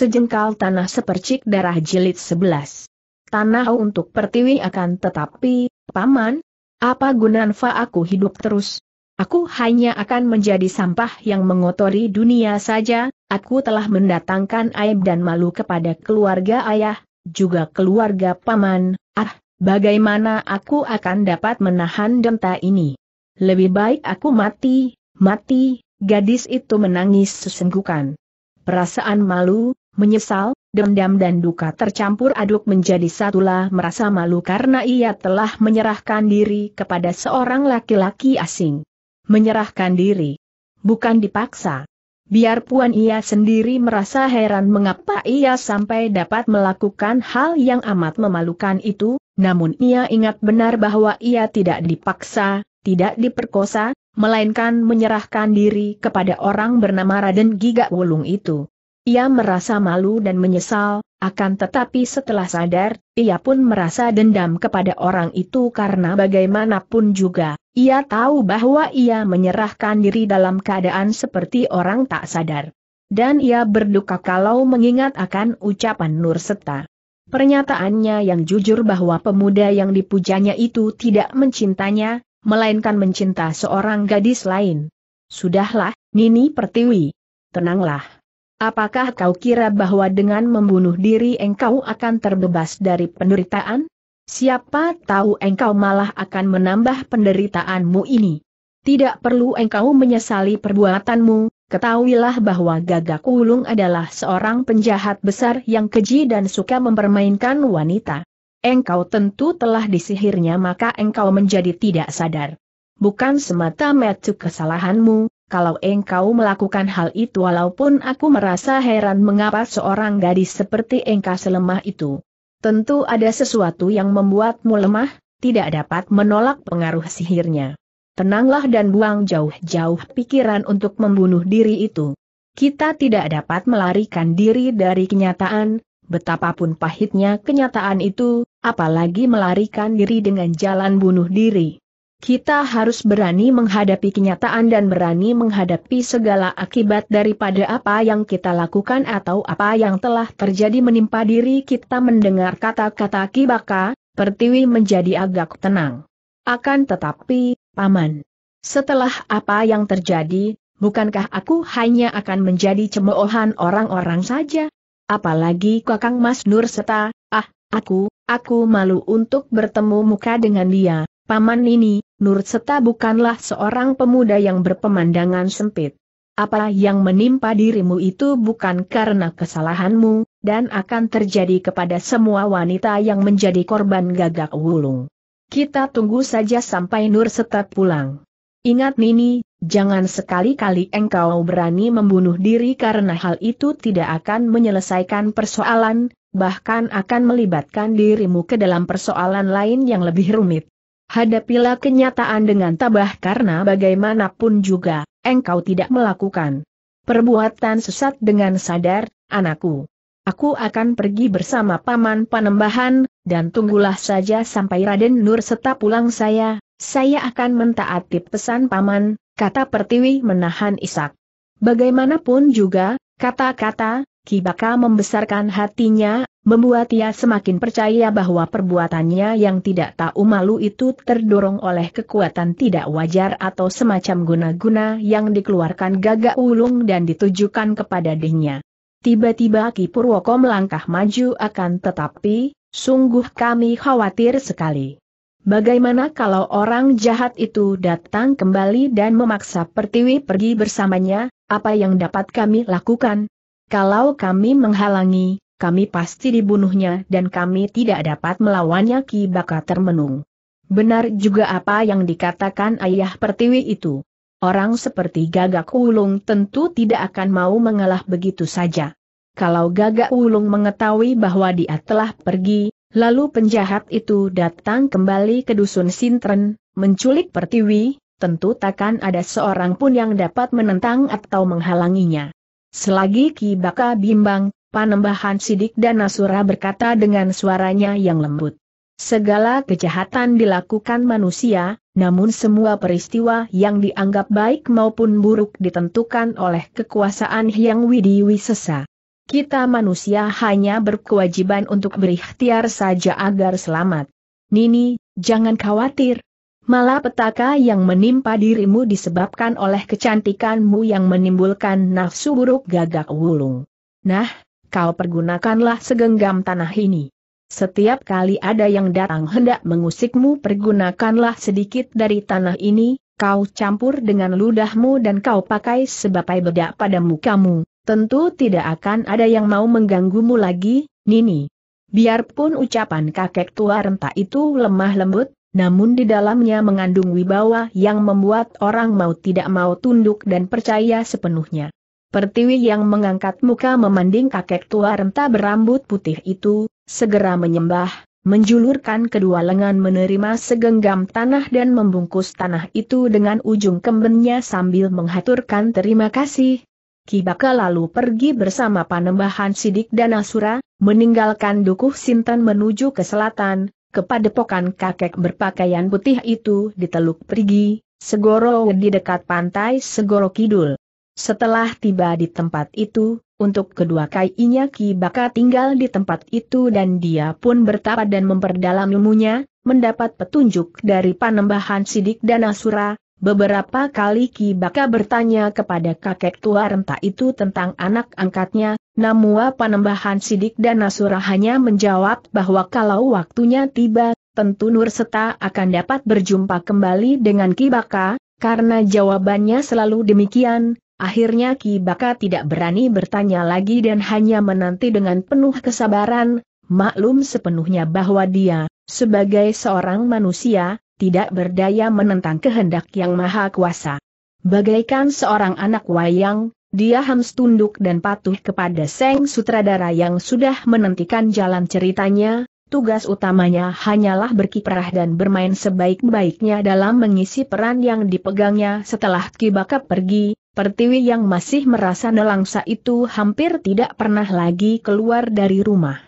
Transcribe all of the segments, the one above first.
Sejengkal tanah sepercik darah jilid 11. Tanah untuk pertiwi akan tetapi, Paman, apa fa aku hidup terus? Aku hanya akan menjadi sampah yang mengotori dunia saja, aku telah mendatangkan aib dan malu kepada keluarga ayah, juga keluarga paman, ah, bagaimana aku akan dapat menahan denta ini? Lebih baik aku mati, mati, gadis itu menangis sesenggukan. Perasaan malu, menyesal, dendam dan duka tercampur aduk menjadi satulah merasa malu karena ia telah menyerahkan diri kepada seorang laki-laki asing. Menyerahkan diri. Bukan dipaksa. Biarpun ia sendiri merasa heran mengapa ia sampai dapat melakukan hal yang amat memalukan itu, namun ia ingat benar bahwa ia tidak dipaksa, tidak diperkosa, melainkan menyerahkan diri kepada orang bernama Raden Giga Wulung itu. Ia merasa malu dan menyesal, akan tetapi setelah sadar, ia pun merasa dendam kepada orang itu karena bagaimanapun juga, ia tahu bahwa ia menyerahkan diri dalam keadaan seperti orang tak sadar. Dan ia berduka kalau mengingat akan ucapan Nur Seta. Pernyataannya yang jujur bahwa pemuda yang dipujanya itu tidak mencintanya, melainkan mencinta seorang gadis lain. Sudahlah, Nini Pertiwi. Tenanglah. Apakah kau kira bahwa dengan membunuh diri engkau akan terbebas dari penderitaan? Siapa tahu engkau malah akan menambah penderitaanmu ini. Tidak perlu engkau menyesali perbuatanmu, Ketahuilah bahwa Gagak Wulung adalah seorang penjahat besar yang keji dan suka mempermainkan wanita. Engkau tentu telah disihirnya maka engkau menjadi tidak sadar. Bukan semata metu kesalahanmu, kalau engkau melakukan hal itu walaupun aku merasa heran mengapa seorang gadis seperti engkau selemah itu. Tentu ada sesuatu yang membuatmu lemah, tidak dapat menolak pengaruh sihirnya. Tenanglah dan buang jauh-jauh pikiran untuk membunuh diri itu. Kita tidak dapat melarikan diri dari kenyataan, betapapun pahitnya kenyataan itu, apalagi melarikan diri dengan jalan bunuh diri. Kita harus berani menghadapi kenyataan dan berani menghadapi segala akibat daripada apa yang kita lakukan atau apa yang telah terjadi menimpa diri kita mendengar kata-kata Kibaka, Pertiwi menjadi agak tenang. Akan tetapi, Paman. Setelah apa yang terjadi, bukankah aku hanya akan menjadi cemoohan orang-orang saja? Apalagi Kakang Mas Nur serta, ah, aku, aku malu untuk bertemu muka dengan dia, Paman ini, Nur Seta bukanlah seorang pemuda yang berpemandangan sempit. Apa yang menimpa dirimu itu bukan karena kesalahanmu, dan akan terjadi kepada semua wanita yang menjadi korban gagak wulung. Kita tunggu saja sampai Nur Seta pulang. Ingat Nini, jangan sekali-kali engkau berani membunuh diri karena hal itu tidak akan menyelesaikan persoalan, bahkan akan melibatkan dirimu ke dalam persoalan lain yang lebih rumit hadapilah kenyataan dengan tabah karena bagaimanapun juga, engkau tidak melakukan perbuatan sesat dengan sadar, anakku. Aku akan pergi bersama Paman Panembahan, dan tunggulah saja sampai Raden Nur serta pulang saya, saya akan mentaati pesan Paman, kata Pertiwi menahan Isak. Bagaimanapun juga, kata-kata, Kibaka membesarkan hatinya, membuat ia semakin percaya bahwa perbuatannya yang tidak tahu malu itu terdorong oleh kekuatan tidak wajar atau semacam guna-guna yang dikeluarkan gagak ulung dan ditujukan kepada dirinya. Tiba-tiba Ki Purwoko melangkah maju akan tetapi, sungguh kami khawatir sekali. Bagaimana kalau orang jahat itu datang kembali dan memaksa Pertiwi pergi bersamanya, apa yang dapat kami lakukan? Kalau kami menghalangi, kami pasti dibunuhnya dan kami tidak dapat melawannya Ki Baka termenung. Benar juga apa yang dikatakan ayah pertiwi itu. Orang seperti Gagak Ulung tentu tidak akan mau mengalah begitu saja. Kalau Gagak Ulung mengetahui bahwa dia telah pergi, lalu penjahat itu datang kembali ke dusun Sintren, menculik pertiwi, tentu takkan ada seorang pun yang dapat menentang atau menghalanginya. Selagi Ki Baka bimbang, Panembahan Sidik dan Nasura berkata dengan suaranya yang lembut. Segala kejahatan dilakukan manusia, namun semua peristiwa yang dianggap baik maupun buruk ditentukan oleh kekuasaan Hyang Widi Wisesa. Kita manusia hanya berkewajiban untuk berikhtiar saja agar selamat. Nini, jangan khawatir, Malah petaka yang menimpa dirimu disebabkan oleh kecantikanmu yang menimbulkan nafsu buruk gagak wulung. Nah, kau pergunakanlah segenggam tanah ini. Setiap kali ada yang datang hendak mengusikmu pergunakanlah sedikit dari tanah ini, kau campur dengan ludahmu dan kau pakai sebapai bedak pada mukamu, tentu tidak akan ada yang mau mengganggumu lagi, Nini. Biarpun ucapan kakek tua renta itu lemah lembut, namun di dalamnya mengandung wibawa yang membuat orang mau tidak mau tunduk dan percaya sepenuhnya. Pertiwi yang mengangkat muka memanding kakek tua renta berambut putih itu, segera menyembah, menjulurkan kedua lengan menerima segenggam tanah dan membungkus tanah itu dengan ujung kembennya sambil menghaturkan terima kasih. Kibaka lalu pergi bersama panembahan Sidik dan Asura, meninggalkan Dukuh Sinten menuju ke selatan, kepada pokan kakek berpakaian putih itu di Teluk Perigi, Segoro di dekat pantai Segoro Kidul. Setelah tiba di tempat itu, untuk kedua kainya Ki Baka tinggal di tempat itu dan dia pun bertapa dan memperdalam ilmunya, mendapat petunjuk dari panembahan Sidik dan Asura, beberapa kali Ki Baka bertanya kepada kakek tua renta itu tentang anak angkatnya, Namua Panembahan Sidik dan Nasura hanya menjawab bahwa kalau waktunya tiba, tentu Nur Seta akan dapat berjumpa kembali dengan Kibaka, karena jawabannya selalu demikian, akhirnya Kibaka tidak berani bertanya lagi dan hanya menanti dengan penuh kesabaran, maklum sepenuhnya bahwa dia, sebagai seorang manusia, tidak berdaya menentang kehendak yang maha kuasa. Bagaikan seorang anak wayang, dia hams tunduk dan patuh kepada Seng Sutradara yang sudah menentikan jalan ceritanya, tugas utamanya hanyalah berkiprah dan bermain sebaik-baiknya dalam mengisi peran yang dipegangnya setelah Kibaka pergi, Pertiwi yang masih merasa nelangsa itu hampir tidak pernah lagi keluar dari rumah.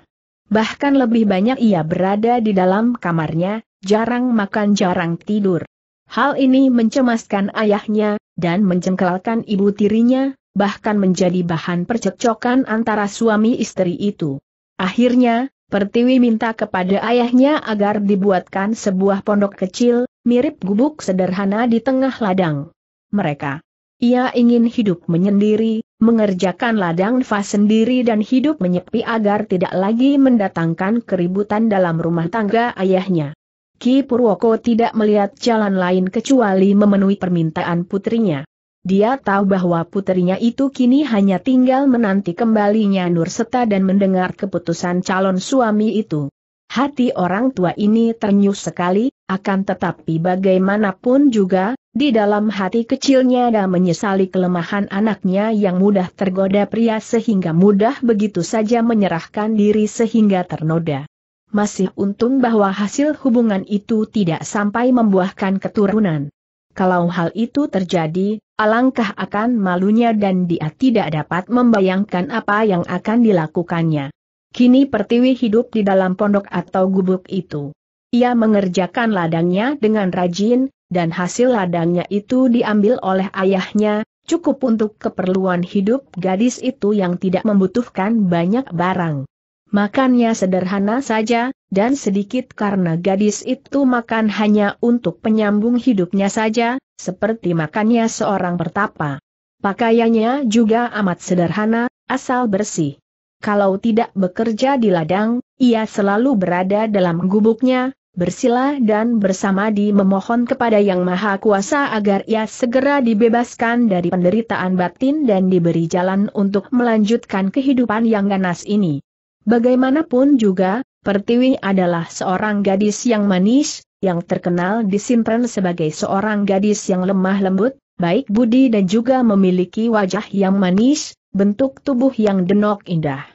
Bahkan lebih banyak ia berada di dalam kamarnya, jarang makan jarang tidur. Hal ini mencemaskan ayahnya, dan menjengkelkan ibu tirinya, bahkan menjadi bahan percekcokan antara suami istri itu. Akhirnya, Pertiwi minta kepada ayahnya agar dibuatkan sebuah pondok kecil, mirip gubuk sederhana di tengah ladang. Mereka. Ia ingin hidup menyendiri, mengerjakan ladang fa sendiri dan hidup menyepi agar tidak lagi mendatangkan keributan dalam rumah tangga ayahnya. Ki Purwoko tidak melihat jalan lain kecuali memenuhi permintaan putrinya. Dia tahu bahwa putrinya itu kini hanya tinggal menanti kembalinya Nurseta dan mendengar keputusan calon suami itu. Hati orang tua ini ternyuh sekali, akan tetapi bagaimanapun juga, di dalam hati kecilnya ada menyesali kelemahan anaknya yang mudah tergoda pria sehingga mudah begitu saja menyerahkan diri sehingga ternoda. Masih untung bahwa hasil hubungan itu tidak sampai membuahkan keturunan. Kalau hal itu terjadi, alangkah akan malunya dan dia tidak dapat membayangkan apa yang akan dilakukannya. Kini Pertiwi hidup di dalam pondok atau gubuk itu. Ia mengerjakan ladangnya dengan rajin, dan hasil ladangnya itu diambil oleh ayahnya, cukup untuk keperluan hidup gadis itu yang tidak membutuhkan banyak barang. Makannya sederhana saja, dan sedikit karena gadis itu makan hanya untuk penyambung hidupnya saja, seperti makannya seorang pertapa. Pakaiannya juga amat sederhana, asal bersih. Kalau tidak bekerja di ladang, ia selalu berada dalam gubuknya, bersila dan bersamadi memohon kepada Yang Maha Kuasa agar ia segera dibebaskan dari penderitaan batin dan diberi jalan untuk melanjutkan kehidupan yang ganas ini. Bagaimanapun juga, Pertiwi adalah seorang gadis yang manis, yang terkenal di Simpren sebagai seorang gadis yang lemah lembut, baik budi dan juga memiliki wajah yang manis, bentuk tubuh yang denok indah.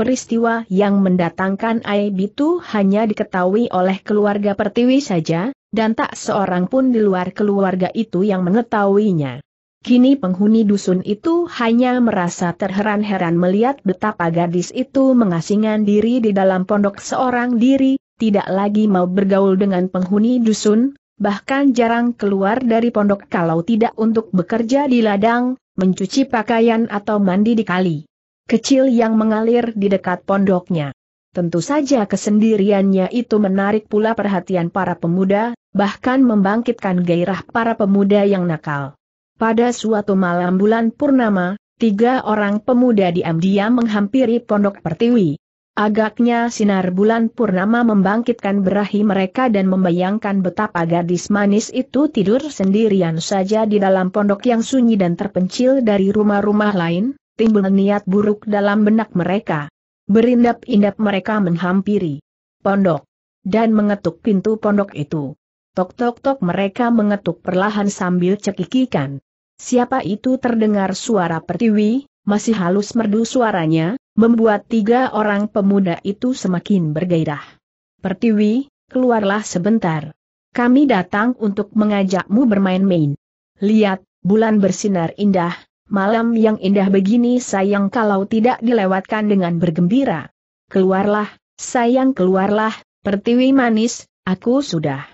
Peristiwa yang mendatangkan aib itu hanya diketahui oleh keluarga Pertiwi saja, dan tak seorang pun di luar keluarga itu yang mengetahuinya. Kini penghuni dusun itu hanya merasa terheran-heran melihat betapa gadis itu mengasingkan diri di dalam pondok seorang diri, tidak lagi mau bergaul dengan penghuni dusun, bahkan jarang keluar dari pondok kalau tidak untuk bekerja di ladang, mencuci pakaian atau mandi di kali kecil yang mengalir di dekat pondoknya. Tentu saja kesendiriannya itu menarik pula perhatian para pemuda, bahkan membangkitkan gairah para pemuda yang nakal. Pada suatu malam bulan purnama, tiga orang pemuda diam-diam menghampiri pondok pertiwi. Agaknya sinar bulan purnama membangkitkan berahi mereka dan membayangkan betapa gadis manis itu tidur sendirian saja di dalam pondok yang sunyi dan terpencil dari rumah-rumah lain, timbul niat buruk dalam benak mereka. Berindap-indap mereka menghampiri pondok dan mengetuk pintu pondok itu. Tok-tok-tok mereka mengetuk perlahan sambil cekikikan. Siapa itu terdengar suara pertiwi, masih halus merdu suaranya, membuat tiga orang pemuda itu semakin bergairah. Pertiwi, keluarlah sebentar. Kami datang untuk mengajakmu bermain-main. Lihat, bulan bersinar indah, malam yang indah begini sayang kalau tidak dilewatkan dengan bergembira. Keluarlah, sayang keluarlah, pertiwi manis, aku sudah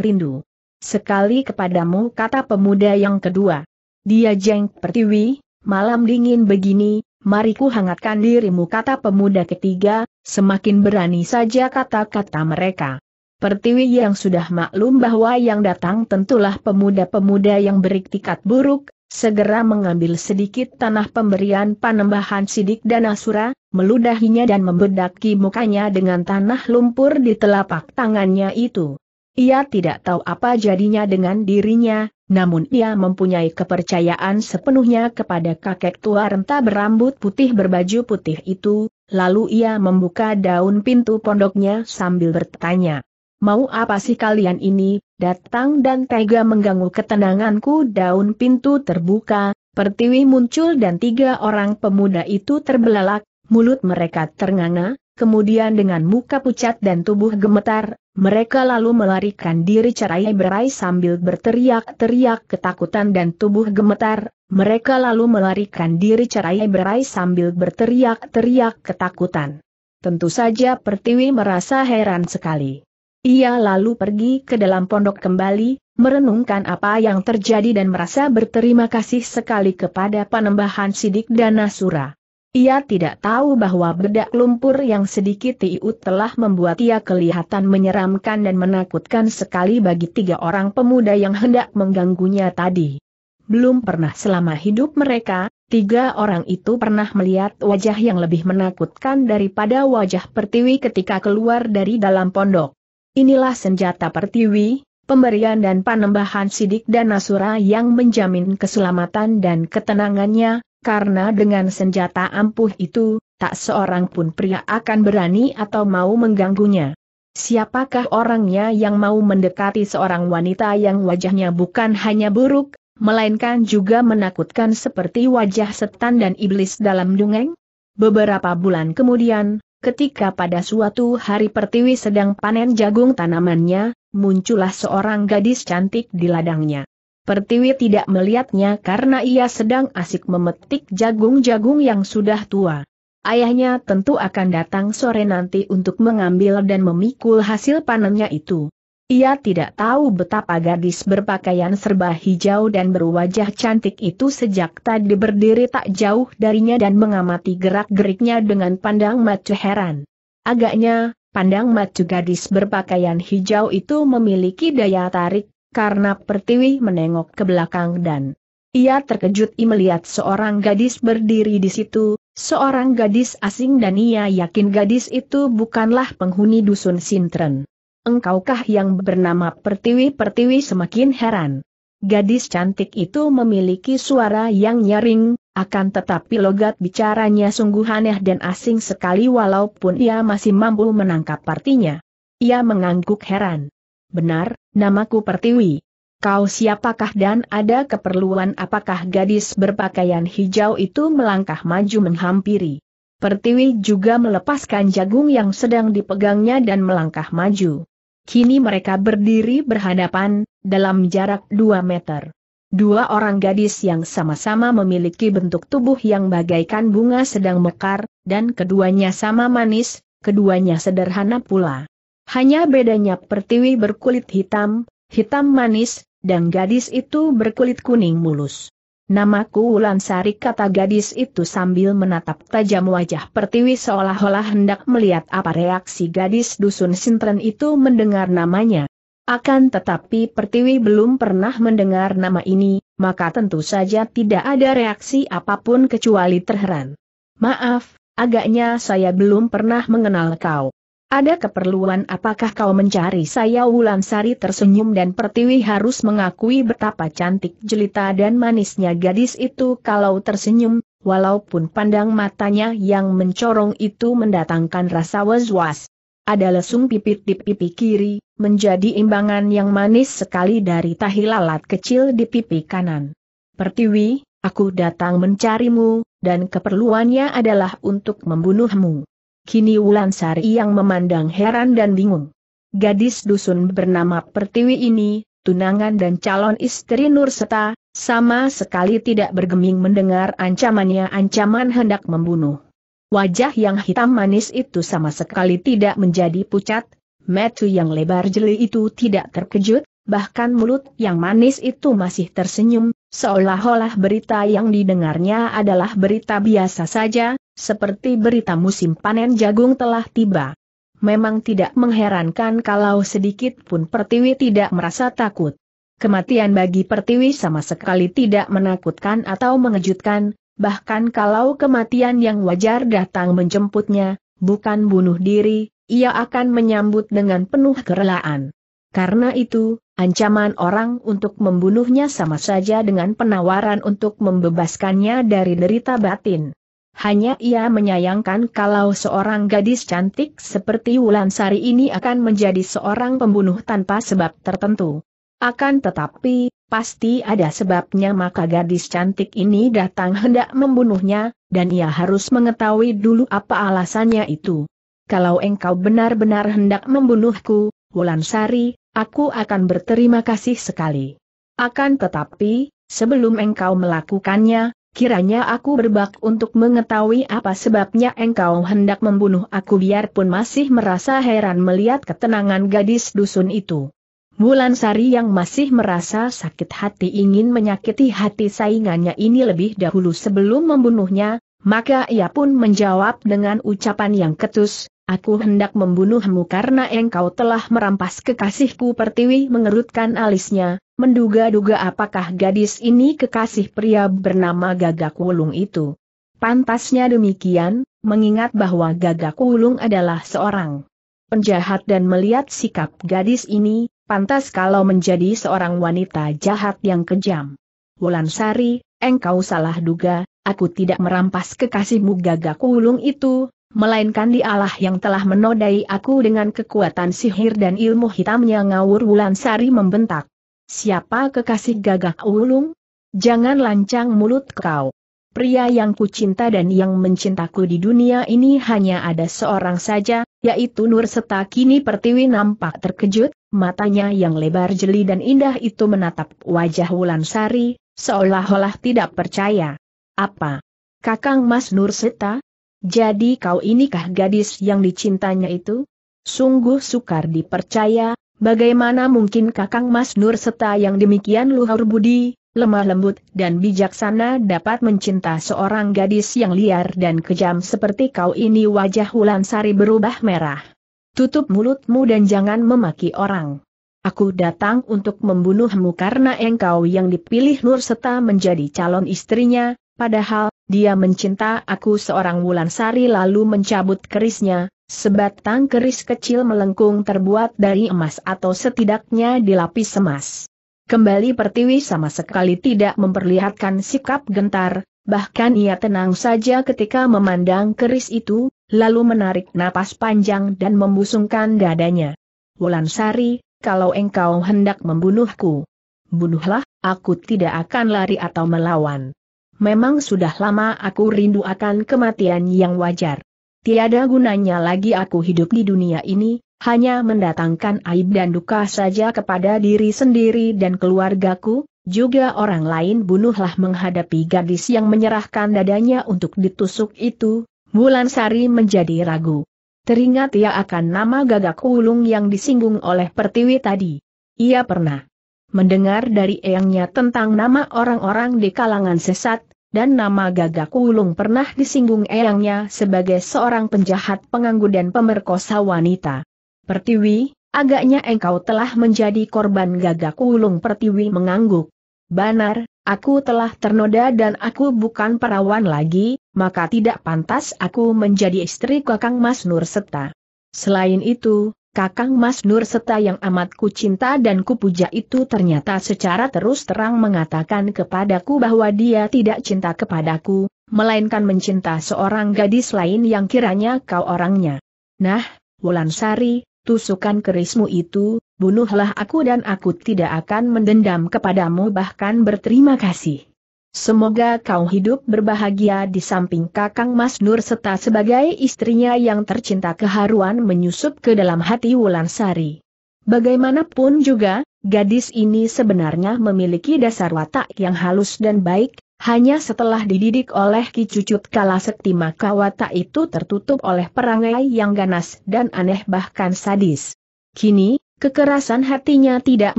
rindu sekali kepadamu kata pemuda yang kedua. Dia jeng pertiwi, malam dingin begini, mariku hangatkan dirimu kata pemuda ketiga, semakin berani saja kata-kata mereka. Pertiwi yang sudah maklum bahwa yang datang tentulah pemuda-pemuda yang beriktikat buruk, segera mengambil sedikit tanah pemberian panembahan sidik dan asura, meludahinya dan membedaki mukanya dengan tanah lumpur di telapak tangannya itu. Ia tidak tahu apa jadinya dengan dirinya, namun ia mempunyai kepercayaan sepenuhnya kepada kakek tua renta berambut putih berbaju putih itu, lalu ia membuka daun pintu pondoknya sambil bertanya. Mau apa sih kalian ini, datang dan tega mengganggu ketenanganku daun pintu terbuka, pertiwi muncul dan tiga orang pemuda itu terbelalak, mulut mereka ternganga, kemudian dengan muka pucat dan tubuh gemetar, mereka lalu melarikan diri cerai berai sambil berteriak-teriak ketakutan dan tubuh gemetar, mereka lalu melarikan diri cerai berai sambil berteriak-teriak ketakutan. Tentu saja Pertiwi merasa heran sekali. Ia lalu pergi ke dalam pondok kembali, merenungkan apa yang terjadi dan merasa berterima kasih sekali kepada Panembahan Sidik dan Nasura. Ia tidak tahu bahwa bedak lumpur yang sedikit Tiu telah membuat ia kelihatan menyeramkan dan menakutkan sekali bagi tiga orang pemuda yang hendak mengganggunya tadi. Belum pernah selama hidup mereka, tiga orang itu pernah melihat wajah yang lebih menakutkan daripada wajah pertiwi ketika keluar dari dalam pondok. Inilah senjata pertiwi, pemberian dan panembahan sidik dan nasura yang menjamin keselamatan dan ketenangannya, karena dengan senjata ampuh itu, tak seorang pun pria akan berani atau mau mengganggunya. Siapakah orangnya yang mau mendekati seorang wanita yang wajahnya bukan hanya buruk, melainkan juga menakutkan seperti wajah setan dan iblis dalam dungeng? Beberapa bulan kemudian, ketika pada suatu hari Pertiwi sedang panen jagung tanamannya, muncullah seorang gadis cantik di ladangnya. Pertiwi tidak melihatnya karena ia sedang asik memetik jagung-jagung yang sudah tua. Ayahnya tentu akan datang sore nanti untuk mengambil dan memikul hasil panennya itu. Ia tidak tahu betapa gadis berpakaian serba hijau dan berwajah cantik itu sejak tadi berdiri tak jauh darinya dan mengamati gerak-geriknya dengan pandang mata heran. Agaknya, pandang mata gadis berpakaian hijau itu memiliki daya tarik, karena Pertiwi menengok ke belakang dan ia terkejut melihat seorang gadis berdiri di situ, seorang gadis asing dan ia yakin gadis itu bukanlah penghuni dusun Sintren. Engkaukah yang bernama Pertiwi-Pertiwi semakin heran. Gadis cantik itu memiliki suara yang nyaring, akan tetapi logat bicaranya sungguh aneh dan asing sekali walaupun ia masih mampu menangkap artinya. Ia mengangguk heran benar, namaku Pertiwi. Kau siapakah dan ada keperluan apakah gadis berpakaian hijau itu melangkah maju menghampiri. Pertiwi juga melepaskan jagung yang sedang dipegangnya dan melangkah maju. Kini mereka berdiri berhadapan, dalam jarak 2 meter. Dua orang gadis yang sama-sama memiliki bentuk tubuh yang bagaikan bunga sedang mekar, dan keduanya sama manis, keduanya sederhana pula. Hanya bedanya pertiwi berkulit hitam, hitam manis, dan gadis itu berkulit kuning mulus. Namaku Wulan kata gadis itu sambil menatap tajam wajah pertiwi seolah-olah hendak melihat apa reaksi gadis dusun sintren itu mendengar namanya. Akan tetapi pertiwi belum pernah mendengar nama ini, maka tentu saja tidak ada reaksi apapun kecuali terheran. Maaf, agaknya saya belum pernah mengenal kau. Ada keperluan apakah kau mencari saya Wulan Sari? tersenyum dan Pertiwi harus mengakui betapa cantik jelita dan manisnya gadis itu kalau tersenyum, walaupun pandang matanya yang mencorong itu mendatangkan rasa was-was. Ada lesung pipit di pipi kiri, menjadi imbangan yang manis sekali dari tahi lalat kecil di pipi kanan. Pertiwi, aku datang mencarimu, dan keperluannya adalah untuk membunuhmu. Kini sari yang memandang heran dan bingung. Gadis dusun bernama Pertiwi ini, tunangan dan calon istri Nur Seta, sama sekali tidak bergeming mendengar ancamannya ancaman hendak membunuh. Wajah yang hitam manis itu sama sekali tidak menjadi pucat, metu yang lebar jeli itu tidak terkejut, bahkan mulut yang manis itu masih tersenyum, Seolah-olah berita yang didengarnya adalah berita biasa saja, seperti berita musim panen jagung telah tiba. Memang tidak mengherankan kalau sedikit pun Pertiwi tidak merasa takut. Kematian bagi Pertiwi sama sekali tidak menakutkan atau mengejutkan, bahkan kalau kematian yang wajar datang menjemputnya, bukan bunuh diri, ia akan menyambut dengan penuh kerelaan. Karena itu, ancaman orang untuk membunuhnya sama saja dengan penawaran untuk membebaskannya dari derita batin. Hanya ia menyayangkan kalau seorang gadis cantik seperti Wulan Sari ini akan menjadi seorang pembunuh tanpa sebab tertentu. Akan tetapi, pasti ada sebabnya maka gadis cantik ini datang hendak membunuhnya, dan ia harus mengetahui dulu apa alasannya itu. Kalau engkau benar-benar hendak membunuhku, Wulan Sari. Aku akan berterima kasih sekali. Akan tetapi, sebelum engkau melakukannya, Kiranya aku berbak untuk mengetahui apa sebabnya engkau hendak membunuh aku biarpun masih merasa heran melihat ketenangan gadis dusun itu. Bulan Sari yang masih merasa sakit hati ingin menyakiti hati saingannya ini lebih dahulu sebelum membunuhnya, maka ia pun menjawab dengan ucapan yang ketus, Aku hendak membunuhmu karena engkau telah merampas kekasihku Pertiwi mengerutkan alisnya, menduga-duga apakah gadis ini kekasih pria bernama Gagak Wulung itu. Pantasnya demikian, mengingat bahwa Gagak Wulung adalah seorang penjahat dan melihat sikap gadis ini, pantas kalau menjadi seorang wanita jahat yang kejam. Wulan Sari, engkau salah duga, aku tidak merampas kekasihmu Gagak Wulung itu, melainkan dialah yang telah menodai aku dengan kekuatan sihir dan ilmu hitamnya ngawur Sari membentak. Siapa kekasih gagah ulung? Jangan lancang mulut kau. Pria yang kucinta dan yang mencintaku di dunia ini hanya ada seorang saja, yaitu Nur Seta kini Pertiwi nampak terkejut, matanya yang lebar jeli dan indah itu menatap wajah Wulan Sari seolah-olah tidak percaya. Apa? Kakang Mas Nur Seta? Jadi kau inikah gadis yang dicintanya itu? Sungguh sukar dipercaya, bagaimana mungkin kakang Mas Nur serta yang demikian luhur budi, lemah lembut dan bijaksana dapat mencinta seorang gadis yang liar dan kejam seperti kau ini wajah Sari berubah merah. Tutup mulutmu dan jangan memaki orang. Aku datang untuk membunuhmu karena engkau yang dipilih Nur serta menjadi calon istrinya, padahal dia mencinta aku seorang Wulan Sari lalu mencabut kerisnya, sebatang keris kecil melengkung terbuat dari emas atau setidaknya dilapis emas. Kembali Pertiwi sama sekali tidak memperlihatkan sikap gentar, bahkan ia tenang saja ketika memandang keris itu, lalu menarik napas panjang dan membusungkan dadanya. Wulan Sari, kalau engkau hendak membunuhku, bunuhlah, aku tidak akan lari atau melawan memang sudah lama aku rindu akan kematian yang wajar. Tiada gunanya lagi aku hidup di dunia ini, hanya mendatangkan aib dan duka saja kepada diri sendiri dan keluargaku, juga orang lain bunuhlah menghadapi gadis yang menyerahkan dadanya untuk ditusuk itu, Bulan Sari menjadi ragu. Teringat ia akan nama gagak ulung yang disinggung oleh pertiwi tadi. Ia pernah mendengar dari eyangnya tentang nama orang-orang di kalangan sesat, dan nama Gagak Wulung pernah disinggung eyangnya sebagai seorang penjahat penganggu dan pemerkosa wanita. Pertiwi, agaknya engkau telah menjadi korban Gagak Wulung Pertiwi mengangguk. Banar, aku telah ternoda dan aku bukan perawan lagi, maka tidak pantas aku menjadi istri Kakang Mas Nur Seta. Selain itu, Kakang Mas Nur serta yang amat ku cinta dan kupuja itu ternyata secara terus terang mengatakan kepadaku bahwa dia tidak cinta kepadaku, melainkan mencinta seorang gadis lain yang kiranya kau orangnya. Nah, Wulansari, tusukan kerismu itu, bunuhlah aku dan aku tidak akan mendendam kepadamu bahkan berterima kasih. Semoga kau hidup berbahagia di samping kakang Mas Nur serta sebagai istrinya yang tercinta keharuan menyusup ke dalam hati Wulan Sari. Bagaimanapun juga, gadis ini sebenarnya memiliki dasar watak yang halus dan baik, hanya setelah dididik oleh Ki Cucut kala sekti maka watak itu tertutup oleh perangai yang ganas dan aneh bahkan sadis. Kini, Kekerasan hatinya tidak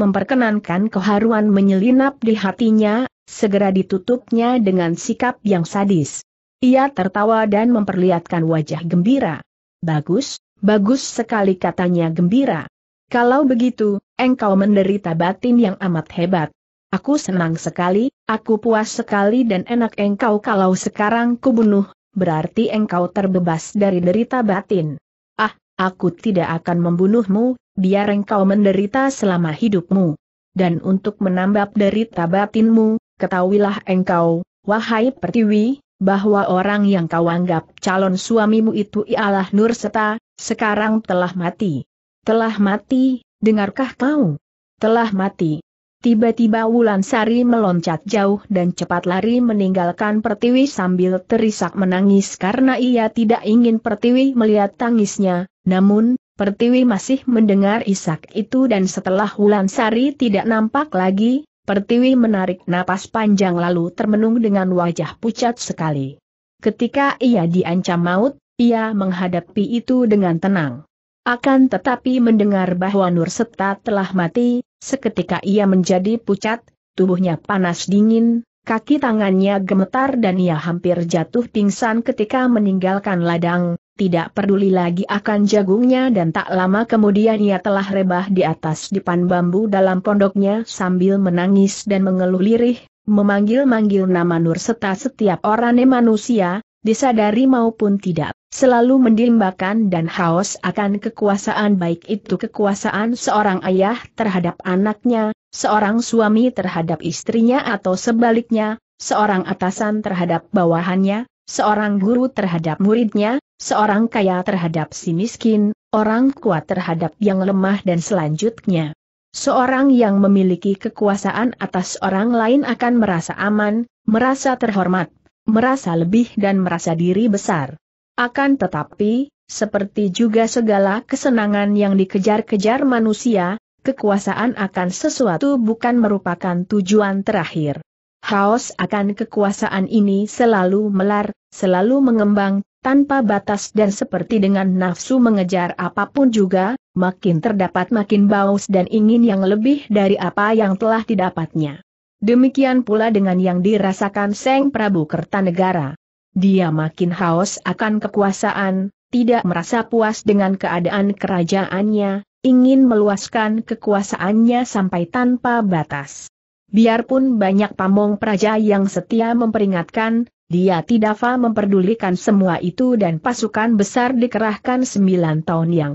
memperkenankan keharuan menyelinap di hatinya, Segera ditutupnya dengan sikap yang sadis. Ia tertawa dan memperlihatkan wajah gembira. Bagus, bagus sekali katanya gembira. Kalau begitu, engkau menderita batin yang amat hebat. Aku senang sekali, aku puas sekali dan enak engkau kalau sekarang kubunuh, berarti engkau terbebas dari derita batin. Ah, aku tidak akan membunuhmu, biar engkau menderita selama hidupmu. Dan untuk menambah derita batinmu, ketahuilah engkau, wahai pertiwi, bahwa orang yang kau anggap calon suamimu itu ialah Nur Seta, sekarang telah mati. Telah mati, dengarkah kau? Telah mati. Tiba-tiba Wulan Sari meloncat jauh dan cepat lari meninggalkan Pertiwi sambil terisak menangis karena ia tidak ingin Pertiwi melihat tangisnya, namun, Pertiwi masih mendengar isak itu dan setelah Wulan Sari tidak nampak lagi, Pertiwi menarik napas panjang lalu termenung dengan wajah pucat sekali. Ketika ia diancam maut, ia menghadapi itu dengan tenang. Akan tetapi mendengar bahwa Nur Seta telah mati, seketika ia menjadi pucat, tubuhnya panas dingin, kaki tangannya gemetar dan ia hampir jatuh pingsan ketika meninggalkan ladang, tidak peduli lagi akan jagungnya dan tak lama kemudian ia telah rebah di atas dipan bambu dalam pondoknya sambil menangis dan mengeluh lirih, memanggil-manggil nama Nur serta setiap orang manusia, disadari maupun tidak, selalu mendimbakan dan haus akan kekuasaan baik itu kekuasaan seorang ayah terhadap anaknya, seorang suami terhadap istrinya atau sebaliknya, seorang atasan terhadap bawahannya, seorang guru terhadap muridnya, Seorang kaya terhadap si miskin, orang kuat terhadap yang lemah dan selanjutnya. Seorang yang memiliki kekuasaan atas orang lain akan merasa aman, merasa terhormat, merasa lebih dan merasa diri besar. Akan tetapi, seperti juga segala kesenangan yang dikejar-kejar manusia, kekuasaan akan sesuatu bukan merupakan tujuan terakhir. Kaos akan kekuasaan ini selalu melar, selalu mengembang, tanpa batas dan seperti dengan nafsu mengejar apapun juga, makin terdapat makin baus dan ingin yang lebih dari apa yang telah didapatnya. Demikian pula dengan yang dirasakan Seng Prabu Kertanegara. Dia makin haus akan kekuasaan, tidak merasa puas dengan keadaan kerajaannya, ingin meluaskan kekuasaannya sampai tanpa batas. Biarpun banyak pamong praja yang setia memperingatkan, dia tidak fa memperdulikan semua itu dan pasukan besar dikerahkan sembilan tahun yang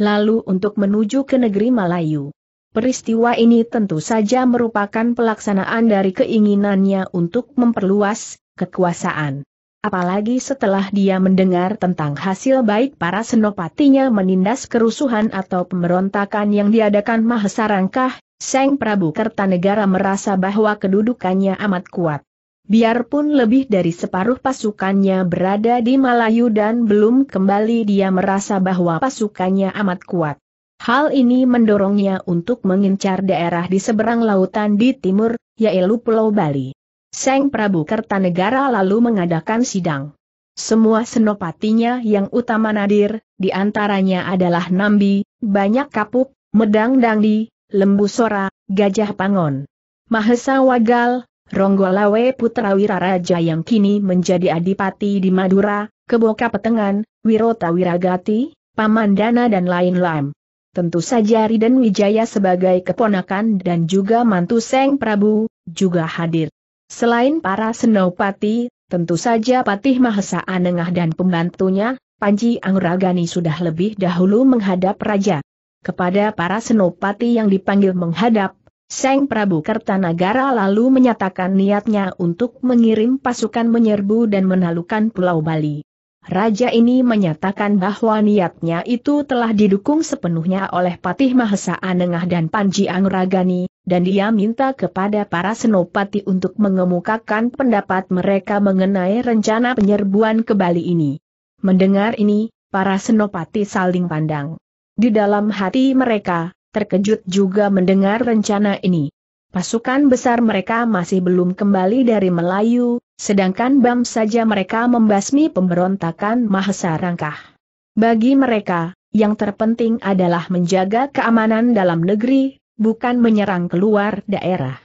lalu untuk menuju ke negeri Melayu. Peristiwa ini tentu saja merupakan pelaksanaan dari keinginannya untuk memperluas kekuasaan. Apalagi setelah dia mendengar tentang hasil baik para senopatinya menindas kerusuhan atau pemberontakan yang diadakan Mahesarangkah, Seng Prabu Kertanegara merasa bahwa kedudukannya amat kuat. Biarpun lebih dari separuh pasukannya berada di Malayu dan belum kembali dia merasa bahwa pasukannya amat kuat. Hal ini mendorongnya untuk mengincar daerah di seberang lautan di timur, yaitu Pulau Bali. Seng Prabu Kertanegara lalu mengadakan sidang. Semua senopatinya yang utama nadir, di antaranya adalah Nambi, Banyak Kapuk, Medang Dangdi, Lembu Sora, Gajah Pangon. Mahesa Wagal, Ronggolawe Putra Wiraraja yang kini menjadi adipati di Madura, Keboka Petengan, Wirota Wiragati, Pamandana dan lain-lain. Tentu saja Riden Wijaya sebagai keponakan dan juga mantu Seng Prabu, juga hadir. Selain para senopati, tentu saja Patih Mahesa Anengah dan pembantunya, Panji Angragani sudah lebih dahulu menghadap Raja. Kepada para senopati yang dipanggil menghadap, Seng Prabu Kertanagara lalu menyatakan niatnya untuk mengirim pasukan menyerbu dan menalukan Pulau Bali. Raja ini menyatakan bahwa niatnya itu telah didukung sepenuhnya oleh Patih Mahesa Anengah dan Panji Angragani, dan dia minta kepada para senopati untuk mengemukakan pendapat mereka mengenai rencana penyerbuan ke Bali ini. Mendengar ini, para senopati saling pandang. Di dalam hati mereka, terkejut juga mendengar rencana ini. Pasukan besar mereka masih belum kembali dari Melayu, sedangkan BAM saja mereka membasmi pemberontakan Mahesa Rangkah. Bagi mereka, yang terpenting adalah menjaga keamanan dalam negeri, bukan menyerang keluar daerah.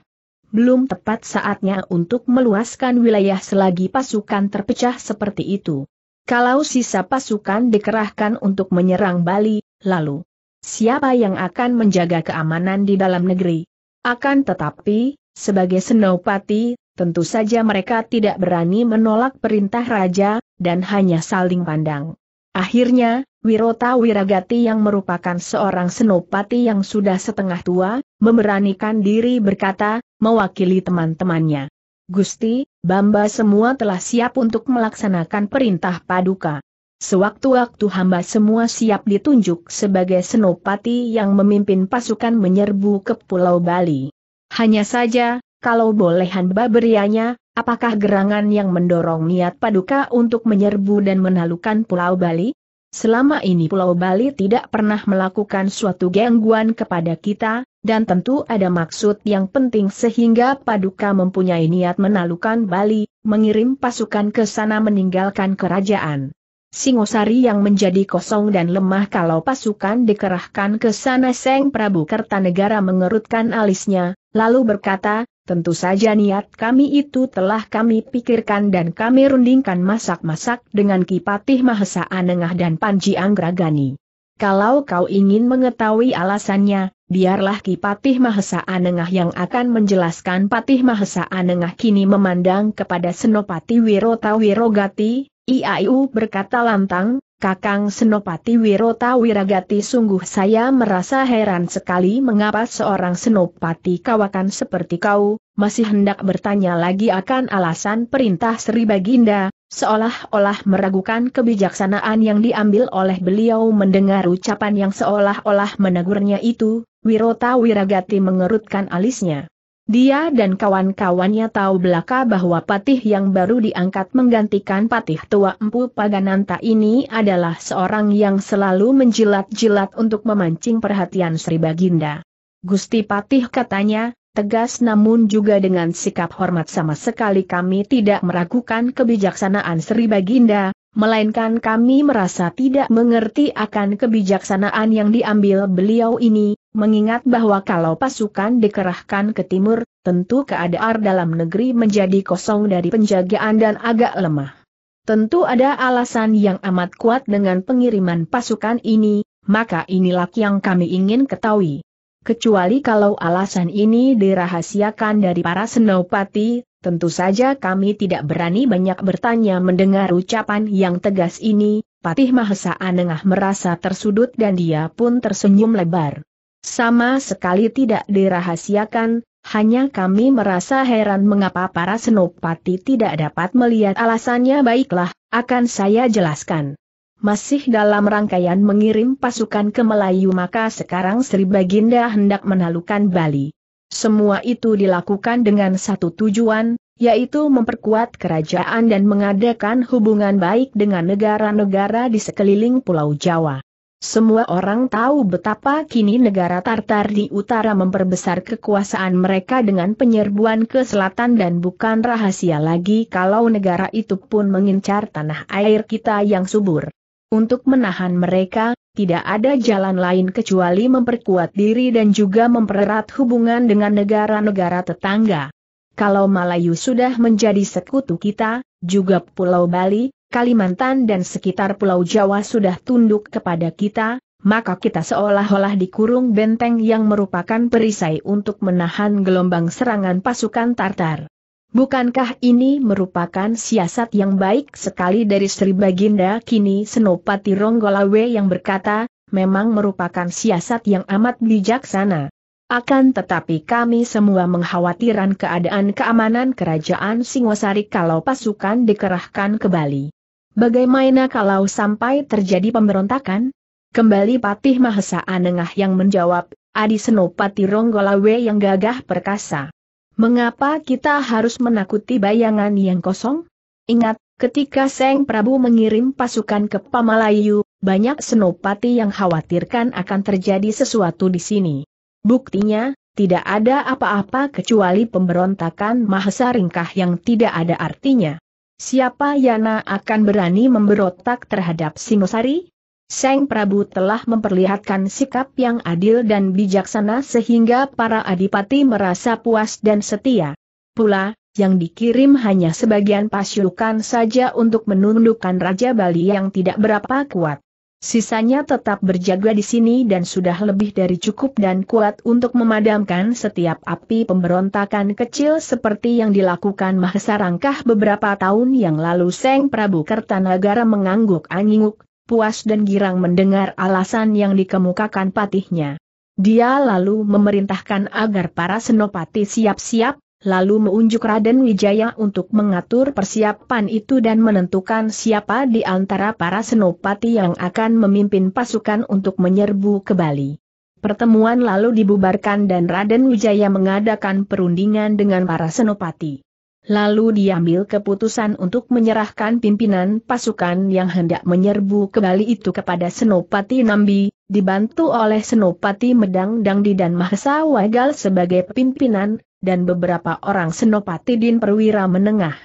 Belum tepat saatnya untuk meluaskan wilayah selagi pasukan terpecah seperti itu. Kalau sisa pasukan dikerahkan untuk menyerang Bali, lalu siapa yang akan menjaga keamanan di dalam negeri? Akan tetapi, sebagai senopati, tentu saja mereka tidak berani menolak perintah raja, dan hanya saling pandang. Akhirnya, Wirota Wiragati yang merupakan seorang senopati yang sudah setengah tua, memberanikan diri berkata, mewakili teman-temannya. Gusti, Bamba semua telah siap untuk melaksanakan perintah paduka. Sewaktu-waktu hamba semua siap ditunjuk sebagai senopati yang memimpin pasukan menyerbu ke Pulau Bali. Hanya saja, kalau boleh hamba berianya, apakah gerangan yang mendorong niat Paduka untuk menyerbu dan menalukan Pulau Bali? Selama ini Pulau Bali tidak pernah melakukan suatu gangguan kepada kita, dan tentu ada maksud yang penting sehingga Paduka mempunyai niat menalukan Bali, mengirim pasukan ke sana meninggalkan kerajaan. Singosari yang menjadi kosong dan lemah kalau pasukan dikerahkan ke sana Seng Prabu Kertanegara mengerutkan alisnya, lalu berkata, Tentu saja niat kami itu telah kami pikirkan dan kami rundingkan masak-masak dengan Kipatih Mahesa Anengah dan Panji Anggragani. Kalau kau ingin mengetahui alasannya, biarlah Kipatih Mahesa Anengah yang akan menjelaskan Patih Mahesa Anengah kini memandang kepada Senopati Wirota Wirogati, IAIU berkata lantang, Kakang Senopati Wirota Wiragati sungguh saya merasa heran sekali mengapa seorang Senopati kawakan seperti kau, masih hendak bertanya lagi akan alasan perintah Sri Baginda, seolah-olah meragukan kebijaksanaan yang diambil oleh beliau mendengar ucapan yang seolah-olah menegurnya itu, Wirota Wiragati mengerutkan alisnya. Dia dan kawan-kawannya tahu belaka bahwa patih yang baru diangkat menggantikan patih tua Empu Pagananta ini adalah seorang yang selalu menjilat-jilat untuk memancing perhatian Sri Baginda. Gusti Patih katanya, tegas namun juga dengan sikap hormat sama sekali kami tidak meragukan kebijaksanaan Sri Baginda, melainkan kami merasa tidak mengerti akan kebijaksanaan yang diambil beliau ini, Mengingat bahwa kalau pasukan dikerahkan ke timur, tentu keadaan dalam negeri menjadi kosong dari penjagaan dan agak lemah. Tentu ada alasan yang amat kuat dengan pengiriman pasukan ini, maka inilah yang kami ingin ketahui. Kecuali kalau alasan ini dirahasiakan dari para senopati, tentu saja kami tidak berani banyak bertanya mendengar ucapan yang tegas ini, Patih Mahesa Anengah merasa tersudut dan dia pun tersenyum lebar. Sama sekali tidak dirahasiakan, hanya kami merasa heran mengapa para senopati tidak dapat melihat alasannya baiklah, akan saya jelaskan. Masih dalam rangkaian mengirim pasukan ke Melayu maka sekarang Sri Baginda hendak menalukan Bali. Semua itu dilakukan dengan satu tujuan, yaitu memperkuat kerajaan dan mengadakan hubungan baik dengan negara-negara di sekeliling Pulau Jawa. Semua orang tahu betapa kini negara Tartar di utara memperbesar kekuasaan mereka dengan penyerbuan ke selatan dan bukan rahasia lagi kalau negara itu pun mengincar tanah air kita yang subur. Untuk menahan mereka, tidak ada jalan lain kecuali memperkuat diri dan juga mempererat hubungan dengan negara-negara tetangga. Kalau Malayu sudah menjadi sekutu kita, juga Pulau Bali, Kalimantan dan sekitar Pulau Jawa sudah tunduk kepada kita, maka kita seolah-olah dikurung benteng yang merupakan perisai untuk menahan gelombang serangan pasukan Tartar. Bukankah ini merupakan siasat yang baik sekali dari Sri Baginda kini Senopati Ronggolawe yang berkata, memang merupakan siasat yang amat bijaksana. Akan tetapi kami semua mengkhawatiran keadaan keamanan kerajaan Singosari kalau pasukan dikerahkan ke Bali. Bagaimana kalau sampai terjadi pemberontakan? Kembali Patih Mahesa Anengah yang menjawab, Adi Senopati Ronggolawe yang gagah perkasa. Mengapa kita harus menakuti bayangan yang kosong? Ingat, ketika Seng Prabu mengirim pasukan ke Pamalayu, banyak senopati yang khawatirkan akan terjadi sesuatu di sini. Buktinya, tidak ada apa-apa kecuali pemberontakan Mahesa Ringkah yang tidak ada artinya. Siapa Yana akan berani memberontak terhadap Singosari? Seng Prabu telah memperlihatkan sikap yang adil dan bijaksana sehingga para adipati merasa puas dan setia. Pula, yang dikirim hanya sebagian pasukan saja untuk menundukkan Raja Bali yang tidak berapa kuat. Sisanya tetap berjaga di sini dan sudah lebih dari cukup dan kuat untuk memadamkan setiap api pemberontakan kecil seperti yang dilakukan Mahesa Rangkah beberapa tahun yang lalu Seng Prabu Kertanagara mengangguk angguk puas dan girang mendengar alasan yang dikemukakan patihnya. Dia lalu memerintahkan agar para senopati siap-siap, lalu menunjuk Raden Wijaya untuk mengatur persiapan itu dan menentukan siapa di antara para senopati yang akan memimpin pasukan untuk menyerbu ke Bali. Pertemuan lalu dibubarkan dan Raden Wijaya mengadakan perundingan dengan para senopati. Lalu diambil keputusan untuk menyerahkan pimpinan pasukan yang hendak menyerbu ke Bali itu kepada Senopati Nambi, dibantu oleh Senopati Medang Dangdi dan Mahesa Wagal sebagai pimpinan, dan beberapa orang senopati din perwira menengah.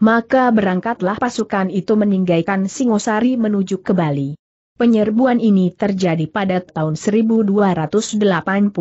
Maka berangkatlah pasukan itu meninggalkan Singosari menuju ke Bali. Penyerbuan ini terjadi pada tahun 1284.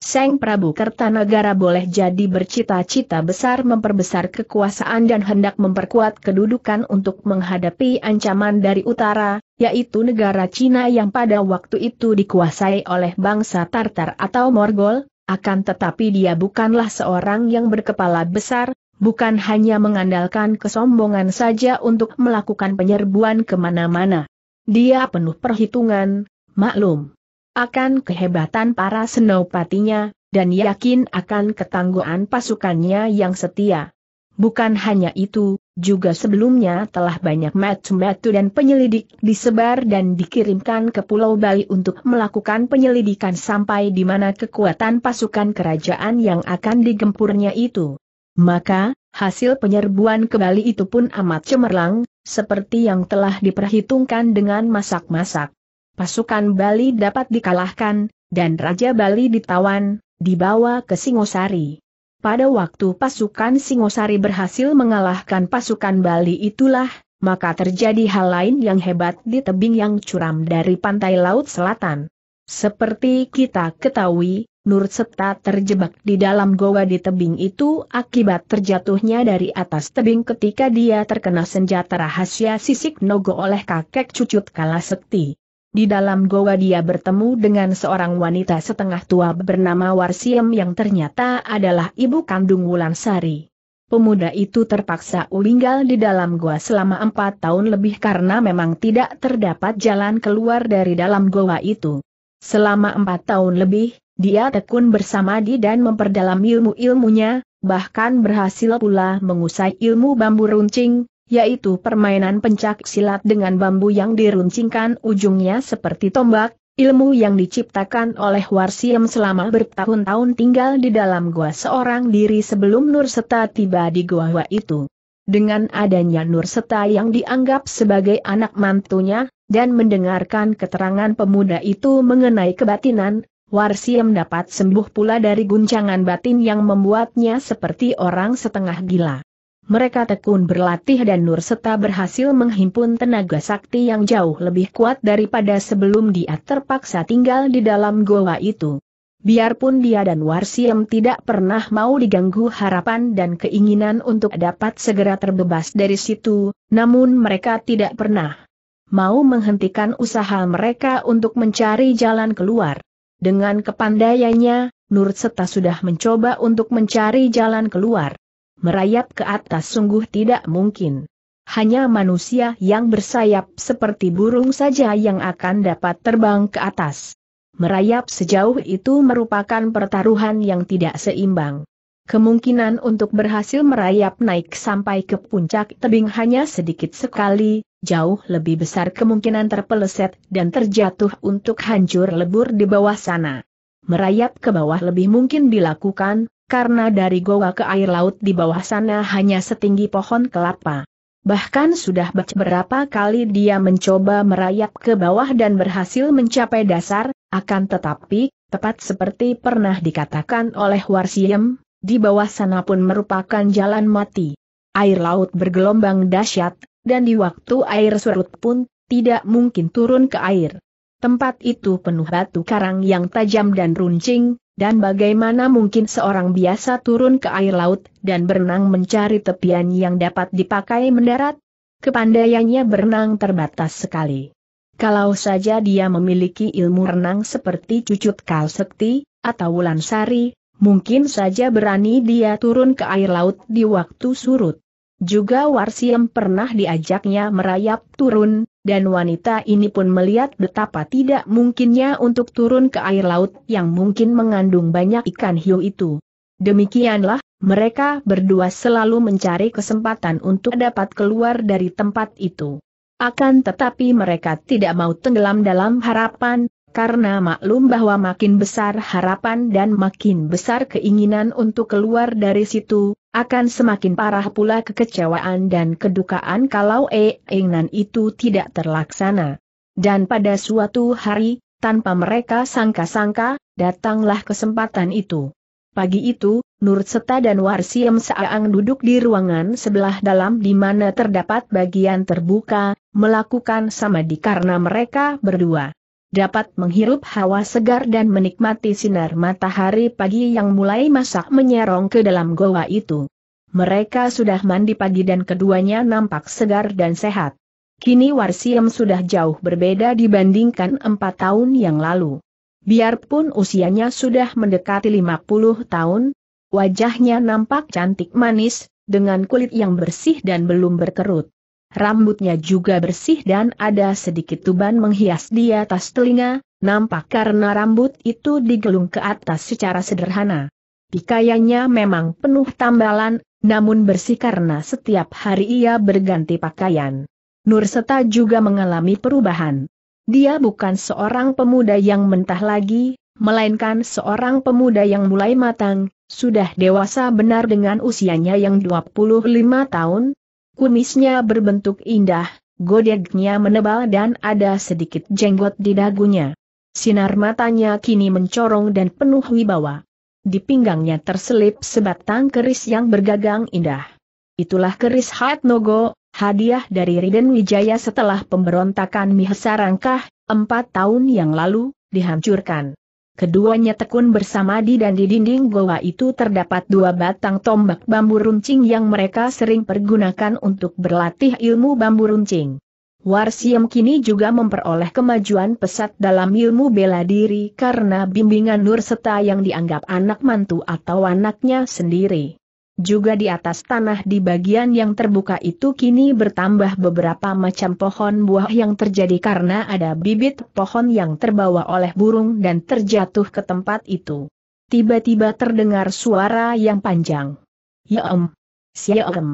Seng Prabu Kertanegara boleh jadi bercita-cita besar memperbesar kekuasaan dan hendak memperkuat kedudukan untuk menghadapi ancaman dari utara, yaitu negara Cina yang pada waktu itu dikuasai oleh bangsa Tartar atau Morgol, akan tetapi dia bukanlah seorang yang berkepala besar, bukan hanya mengandalkan kesombongan saja untuk melakukan penyerbuan kemana-mana. Dia penuh perhitungan, maklum akan kehebatan para senopatinya, dan yakin akan ketangguhan pasukannya yang setia. Bukan hanya itu, juga sebelumnya telah banyak metu-metu dan penyelidik disebar dan dikirimkan ke Pulau Bali untuk melakukan penyelidikan sampai di mana kekuatan pasukan kerajaan yang akan digempurnya itu. Maka, hasil penyerbuan ke Bali itu pun amat cemerlang, seperti yang telah diperhitungkan dengan masak-masak. Pasukan Bali dapat dikalahkan, dan Raja Bali ditawan, dibawa ke Singosari pada waktu pasukan Singosari berhasil mengalahkan pasukan Bali itulah, maka terjadi hal lain yang hebat di tebing yang curam dari pantai laut selatan. Seperti kita ketahui, Nur Seta terjebak di dalam goa di tebing itu akibat terjatuhnya dari atas tebing ketika dia terkena senjata rahasia sisik nogo oleh kakek cucut Kalasekti. Di dalam goa dia bertemu dengan seorang wanita setengah tua bernama Warsiem yang ternyata adalah ibu kandung Wulan Sari. Pemuda itu terpaksa meninggal di dalam goa selama empat tahun lebih karena memang tidak terdapat jalan keluar dari dalam goa itu. Selama empat tahun lebih, dia tekun bersama bersamadi dan memperdalam ilmu-ilmunya, bahkan berhasil pula mengusai ilmu bambu runcing, yaitu permainan pencak silat dengan bambu yang diruncingkan ujungnya seperti tombak, ilmu yang diciptakan oleh Warsiem selama bertahun-tahun tinggal di dalam gua seorang diri sebelum Nur Seta tiba di gua itu. Dengan adanya Nur Seta yang dianggap sebagai anak mantunya, dan mendengarkan keterangan pemuda itu mengenai kebatinan, Warsiem dapat sembuh pula dari guncangan batin yang membuatnya seperti orang setengah gila mereka tekun berlatih dan Nur serta berhasil menghimpun tenaga sakti yang jauh lebih kuat daripada sebelum dia terpaksa tinggal di dalam goa itu. Biarpun dia dan Warsiem tidak pernah mau diganggu harapan dan keinginan untuk dapat segera terbebas dari situ, namun mereka tidak pernah mau menghentikan usaha mereka untuk mencari jalan keluar. Dengan kepandaiannya, Nur Seta sudah mencoba untuk mencari jalan keluar merayap ke atas sungguh tidak mungkin. Hanya manusia yang bersayap seperti burung saja yang akan dapat terbang ke atas. Merayap sejauh itu merupakan pertaruhan yang tidak seimbang. Kemungkinan untuk berhasil merayap naik sampai ke puncak tebing hanya sedikit sekali, jauh lebih besar kemungkinan terpeleset dan terjatuh untuk hancur lebur di bawah sana. Merayap ke bawah lebih mungkin dilakukan, karena dari goa ke air laut di bawah sana hanya setinggi pohon kelapa. Bahkan sudah beberapa kali dia mencoba merayap ke bawah dan berhasil mencapai dasar, akan tetapi, tepat seperti pernah dikatakan oleh Warsiem, di bawah sana pun merupakan jalan mati. Air laut bergelombang dahsyat, dan di waktu air surut pun, tidak mungkin turun ke air. Tempat itu penuh batu karang yang tajam dan runcing, dan bagaimana mungkin seorang biasa turun ke air laut dan berenang mencari tepian yang dapat dipakai mendarat? Kepandaiannya berenang terbatas sekali. Kalau saja dia memiliki ilmu renang seperti Cucut Kalsekti, atau Wulansari, mungkin saja berani dia turun ke air laut di waktu surut. Juga Warsiem pernah diajaknya merayap turun, dan wanita ini pun melihat betapa tidak mungkinnya untuk turun ke air laut yang mungkin mengandung banyak ikan hiu itu. Demikianlah, mereka berdua selalu mencari kesempatan untuk dapat keluar dari tempat itu. Akan tetapi mereka tidak mau tenggelam dalam harapan, karena maklum bahwa makin besar harapan dan makin besar keinginan untuk keluar dari situ, akan semakin parah pula kekecewaan dan kedukaan kalau Eingnan itu tidak terlaksana. Dan pada suatu hari, tanpa mereka sangka-sangka, datanglah kesempatan itu. Pagi itu, Nur Seta dan Warsiem Saang duduk di ruangan sebelah dalam di mana terdapat bagian terbuka, melakukan di karena mereka berdua dapat menghirup hawa segar dan menikmati sinar matahari pagi yang mulai masak menyerong ke dalam goa itu. Mereka sudah mandi pagi dan keduanya nampak segar dan sehat. Kini Warsiem sudah jauh berbeda dibandingkan empat tahun yang lalu. Biarpun usianya sudah mendekati 50 tahun, wajahnya nampak cantik manis, dengan kulit yang bersih dan belum berkerut. Rambutnya juga bersih dan ada sedikit tuban menghias di atas telinga, nampak karena rambut itu digelung ke atas secara sederhana. Pikayanya memang penuh tambalan, namun bersih karena setiap hari ia berganti pakaian. Nurseta juga mengalami perubahan. Dia bukan seorang pemuda yang mentah lagi, melainkan seorang pemuda yang mulai matang, sudah dewasa benar dengan usianya yang 25 tahun, Kumisnya berbentuk indah, godegnya menebal dan ada sedikit jenggot di dagunya. Sinar matanya kini mencorong dan penuh wibawa. Di pinggangnya terselip sebatang keris yang bergagang indah. Itulah keris Nogo, hadiah dari Riden Wijaya setelah pemberontakan Mihesarangkah empat tahun yang lalu, dihancurkan. Keduanya tekun bersama di dan di dinding goa itu terdapat dua batang tombak bambu runcing yang mereka sering pergunakan untuk berlatih ilmu bambu runcing. Warsiem kini juga memperoleh kemajuan pesat dalam ilmu bela diri karena bimbingan Nur Seta yang dianggap anak mantu atau anaknya sendiri juga di atas tanah di bagian yang terbuka itu kini bertambah beberapa macam pohon buah yang terjadi karena ada bibit pohon yang terbawa oleh burung dan terjatuh ke tempat itu. Tiba-tiba terdengar suara yang panjang. Yaem. War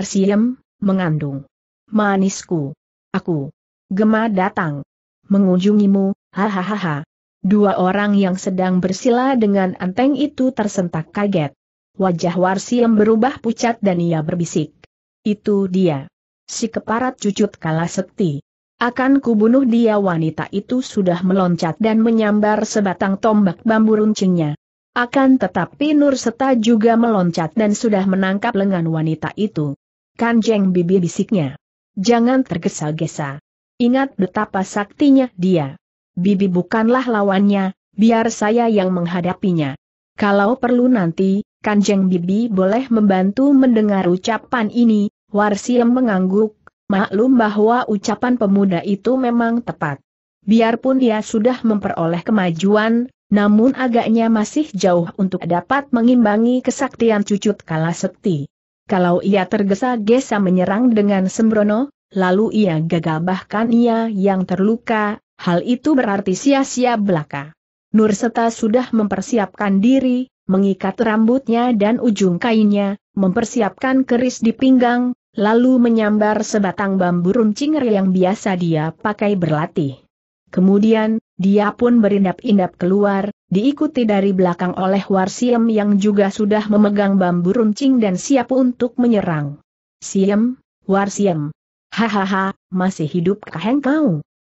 Warsiem, mengandung. Manisku. Aku. Gema datang. Mengunjungimu, hahaha. Dua orang yang sedang bersila dengan anteng itu tersentak kaget. Wajah Warsi yang berubah pucat dan ia berbisik. Itu dia. Si keparat cucut kalah sekti. Akan kubunuh dia wanita itu sudah meloncat dan menyambar sebatang tombak bambu runcingnya. Akan tetapi Nur Seta juga meloncat dan sudah menangkap lengan wanita itu. Kanjeng Bibi bisiknya. Jangan tergesa-gesa. Ingat betapa saktinya dia. Bibi bukanlah lawannya, biar saya yang menghadapinya. Kalau perlu nanti, Kanjeng Bibi boleh membantu mendengar ucapan ini, Warsiem mengangguk, maklum bahwa ucapan pemuda itu memang tepat. Biarpun dia sudah memperoleh kemajuan, namun agaknya masih jauh untuk dapat mengimbangi kesaktian cucut kala sekti. Kalau ia tergesa-gesa menyerang dengan sembrono, lalu ia gagal bahkan ia yang terluka, hal itu berarti sia-sia belaka. Nurseta sudah mempersiapkan diri, mengikat rambutnya dan ujung kainnya, mempersiapkan keris di pinggang, lalu menyambar sebatang bambu runcing yang biasa dia pakai berlatih. Kemudian, dia pun berindap-indap keluar, diikuti dari belakang oleh Warsiem yang juga sudah memegang bambu runcing dan siap untuk menyerang. Siem, Warsiem. Hahaha, masih hidup Engkau? kau?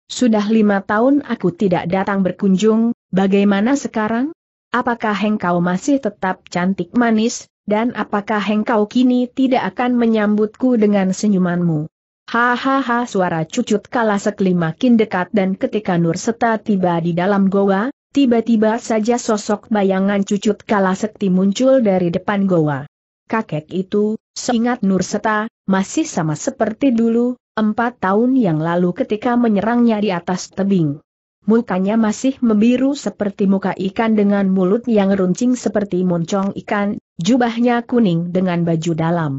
Sudah lima tahun aku tidak datang berkunjung, bagaimana sekarang? apakah engkau masih tetap cantik manis, dan apakah engkau kini tidak akan menyambutku dengan senyumanmu? Hahaha suara cucut kala sekali makin dekat dan ketika Nur Seta tiba di dalam goa, tiba-tiba saja sosok bayangan cucut kala sekti muncul dari depan goa. Kakek itu, seingat Nur Seta, masih sama seperti dulu, empat tahun yang lalu ketika menyerangnya di atas tebing mukanya masih membiru seperti muka ikan dengan mulut yang runcing seperti moncong ikan, jubahnya kuning dengan baju dalam.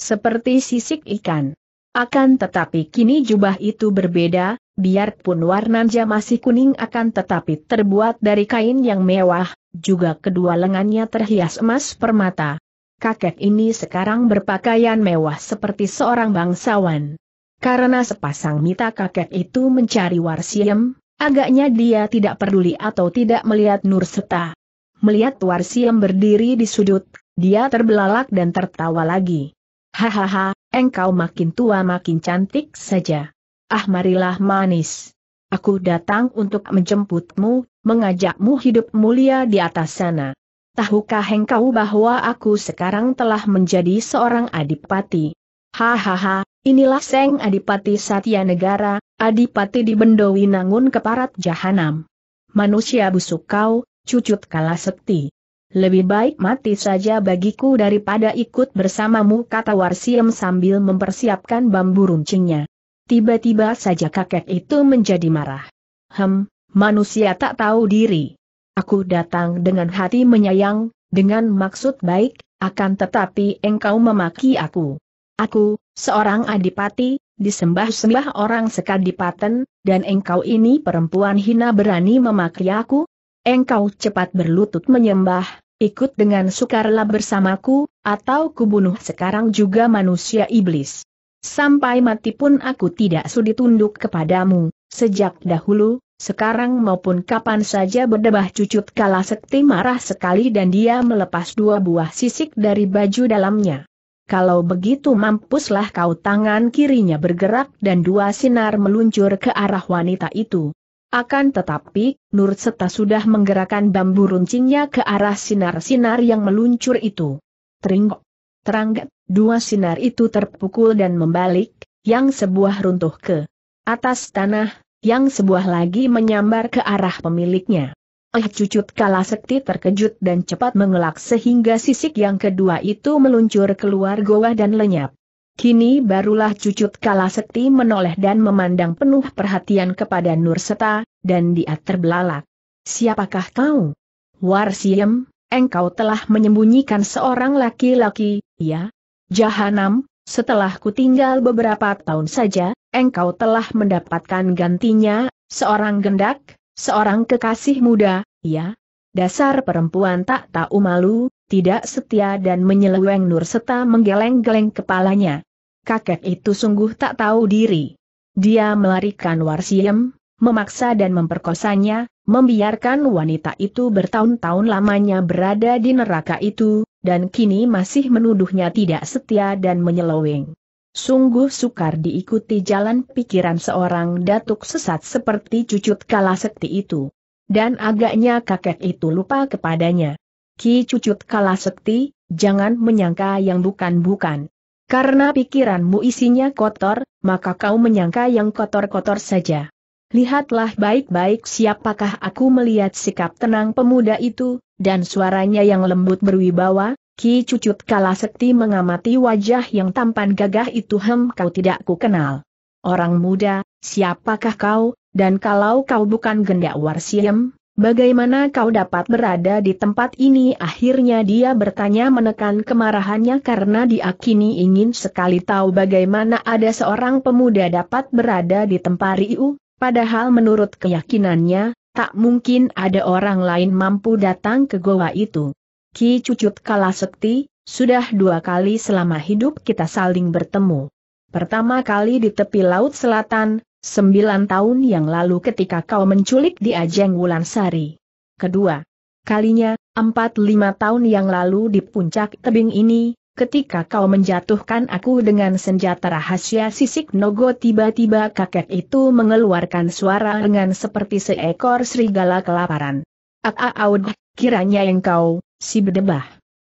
Seperti sisik ikan. Akan tetapi kini jubah itu berbeda, biarpun warnanya masih kuning akan tetapi terbuat dari kain yang mewah, juga kedua lengannya terhias emas permata. Kakek ini sekarang berpakaian mewah seperti seorang bangsawan. Karena sepasang mita kakek itu mencari Warsiem, Agaknya dia tidak peduli atau tidak melihat Nur Seta. Melihat Warsi yang berdiri di sudut, dia terbelalak dan tertawa lagi. Hahaha, engkau makin tua makin cantik saja. Ah marilah manis. Aku datang untuk menjemputmu, mengajakmu hidup mulia di atas sana. Tahukah engkau bahwa aku sekarang telah menjadi seorang adipati? Hahaha, Inilah Seng Adipati Satya Negara, Adipati di Bendowi Keparat Jahanam. Manusia busuk kau, cucut kalah sekti. Lebih baik mati saja bagiku daripada ikut bersamamu kata Warsiem sambil mempersiapkan bambu runcingnya. Tiba-tiba saja kakek itu menjadi marah. Hem, manusia tak tahu diri. Aku datang dengan hati menyayang, dengan maksud baik, akan tetapi engkau memaki aku. Aku, Seorang adipati, disembah-sembah orang sekadipaten, dan engkau ini perempuan hina berani memaki aku? Engkau cepat berlutut menyembah, ikut dengan sukarela bersamaku, atau kubunuh sekarang juga manusia iblis. Sampai mati pun aku tidak sudi tunduk kepadamu, sejak dahulu, sekarang maupun kapan saja berdebah cucut kalah sekti marah sekali dan dia melepas dua buah sisik dari baju dalamnya kalau begitu mampuslah kau tangan kirinya bergerak dan dua sinar meluncur ke arah wanita itu. Akan tetapi, Nur Seta sudah menggerakkan bambu runcingnya ke arah sinar-sinar yang meluncur itu. Teringgok, Terangget, dua sinar itu terpukul dan membalik, yang sebuah runtuh ke atas tanah, yang sebuah lagi menyambar ke arah pemiliknya. Eh cucut Kala sekti terkejut dan cepat mengelak sehingga sisik yang kedua itu meluncur keluar goa dan lenyap. Kini barulah cucut Kala sekti menoleh dan memandang penuh perhatian kepada Nurseta, dan dia terbelalak. Siapakah kau? Warsiem, engkau telah menyembunyikan seorang laki-laki, ya? Jahanam, setelah ku tinggal beberapa tahun saja, engkau telah mendapatkan gantinya, seorang gendak, Seorang kekasih muda, ya. Dasar perempuan tak tahu malu, tidak setia dan menyeleweng Nur serta menggeleng-geleng kepalanya. Kakek itu sungguh tak tahu diri. Dia melarikan Warsiem, memaksa dan memperkosanya, membiarkan wanita itu bertahun-tahun lamanya berada di neraka itu, dan kini masih menuduhnya tidak setia dan menyeleweng. Sungguh sukar diikuti jalan pikiran seorang datuk sesat seperti cucut kalasekti itu. Dan agaknya kakek itu lupa kepadanya. Ki cucut kalasekti, jangan menyangka yang bukan-bukan. Karena pikiranmu isinya kotor, maka kau menyangka yang kotor-kotor saja. Lihatlah baik-baik siapakah aku melihat sikap tenang pemuda itu, dan suaranya yang lembut berwibawa, Ki Cucut Sekti mengamati wajah yang tampan gagah itu hem kau tidak kukenal. Orang muda, siapakah kau, dan kalau kau bukan gendak warsiem, bagaimana kau dapat berada di tempat ini? Akhirnya dia bertanya menekan kemarahannya karena diakini ingin sekali tahu bagaimana ada seorang pemuda dapat berada di tempat Riu, padahal menurut keyakinannya, tak mungkin ada orang lain mampu datang ke goa itu. Ki Cucut Kalasekti, sudah dua kali selama hidup kita saling bertemu. Pertama kali di tepi Laut Selatan, sembilan tahun yang lalu ketika kau menculik di Ajeng Wulansari. Kedua kalinya, empat lima tahun yang lalu di puncak tebing ini, ketika kau menjatuhkan aku dengan senjata rahasia sisik nogo tiba-tiba kakek itu mengeluarkan suara dengan seperti seekor serigala kelaparan. Aaaudah, Kiranya engkau, si bedebah.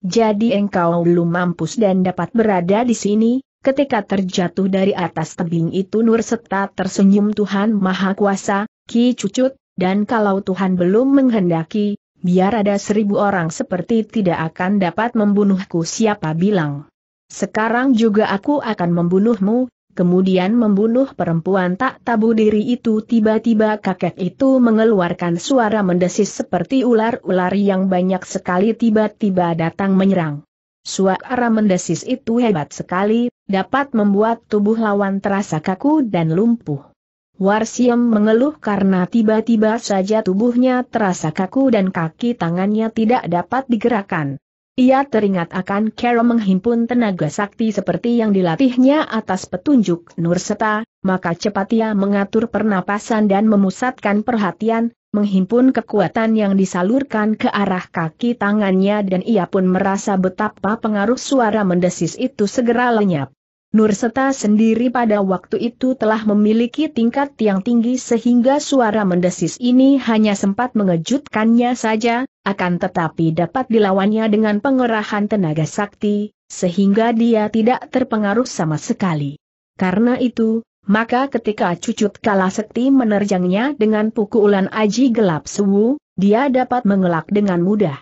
Jadi engkau belum mampus dan dapat berada di sini, ketika terjatuh dari atas tebing itu Nur Serta tersenyum Tuhan Maha Kuasa, Ki Cucut, dan kalau Tuhan belum menghendaki, biar ada seribu orang seperti tidak akan dapat membunuhku siapa bilang. Sekarang juga aku akan membunuhmu, kemudian membunuh perempuan tak tabu diri itu tiba-tiba kakek itu mengeluarkan suara mendesis seperti ular-ular yang banyak sekali tiba-tiba datang menyerang. Suara mendesis itu hebat sekali, dapat membuat tubuh lawan terasa kaku dan lumpuh. Warsiem mengeluh karena tiba-tiba saja tubuhnya terasa kaku dan kaki tangannya tidak dapat digerakkan. Ia teringat akan Carol menghimpun tenaga sakti seperti yang dilatihnya atas petunjuk Nurseta, maka cepat ia mengatur pernapasan dan memusatkan perhatian, menghimpun kekuatan yang disalurkan ke arah kaki tangannya dan ia pun merasa betapa pengaruh suara mendesis itu segera lenyap. Nurseta sendiri pada waktu itu telah memiliki tingkat yang tinggi sehingga suara mendesis ini hanya sempat mengejutkannya saja, akan tetapi dapat dilawannya dengan pengerahan tenaga sakti, sehingga dia tidak terpengaruh sama sekali. Karena itu, maka ketika cucut kalah sekti menerjangnya dengan pukulan aji gelap suwu, dia dapat mengelak dengan mudah.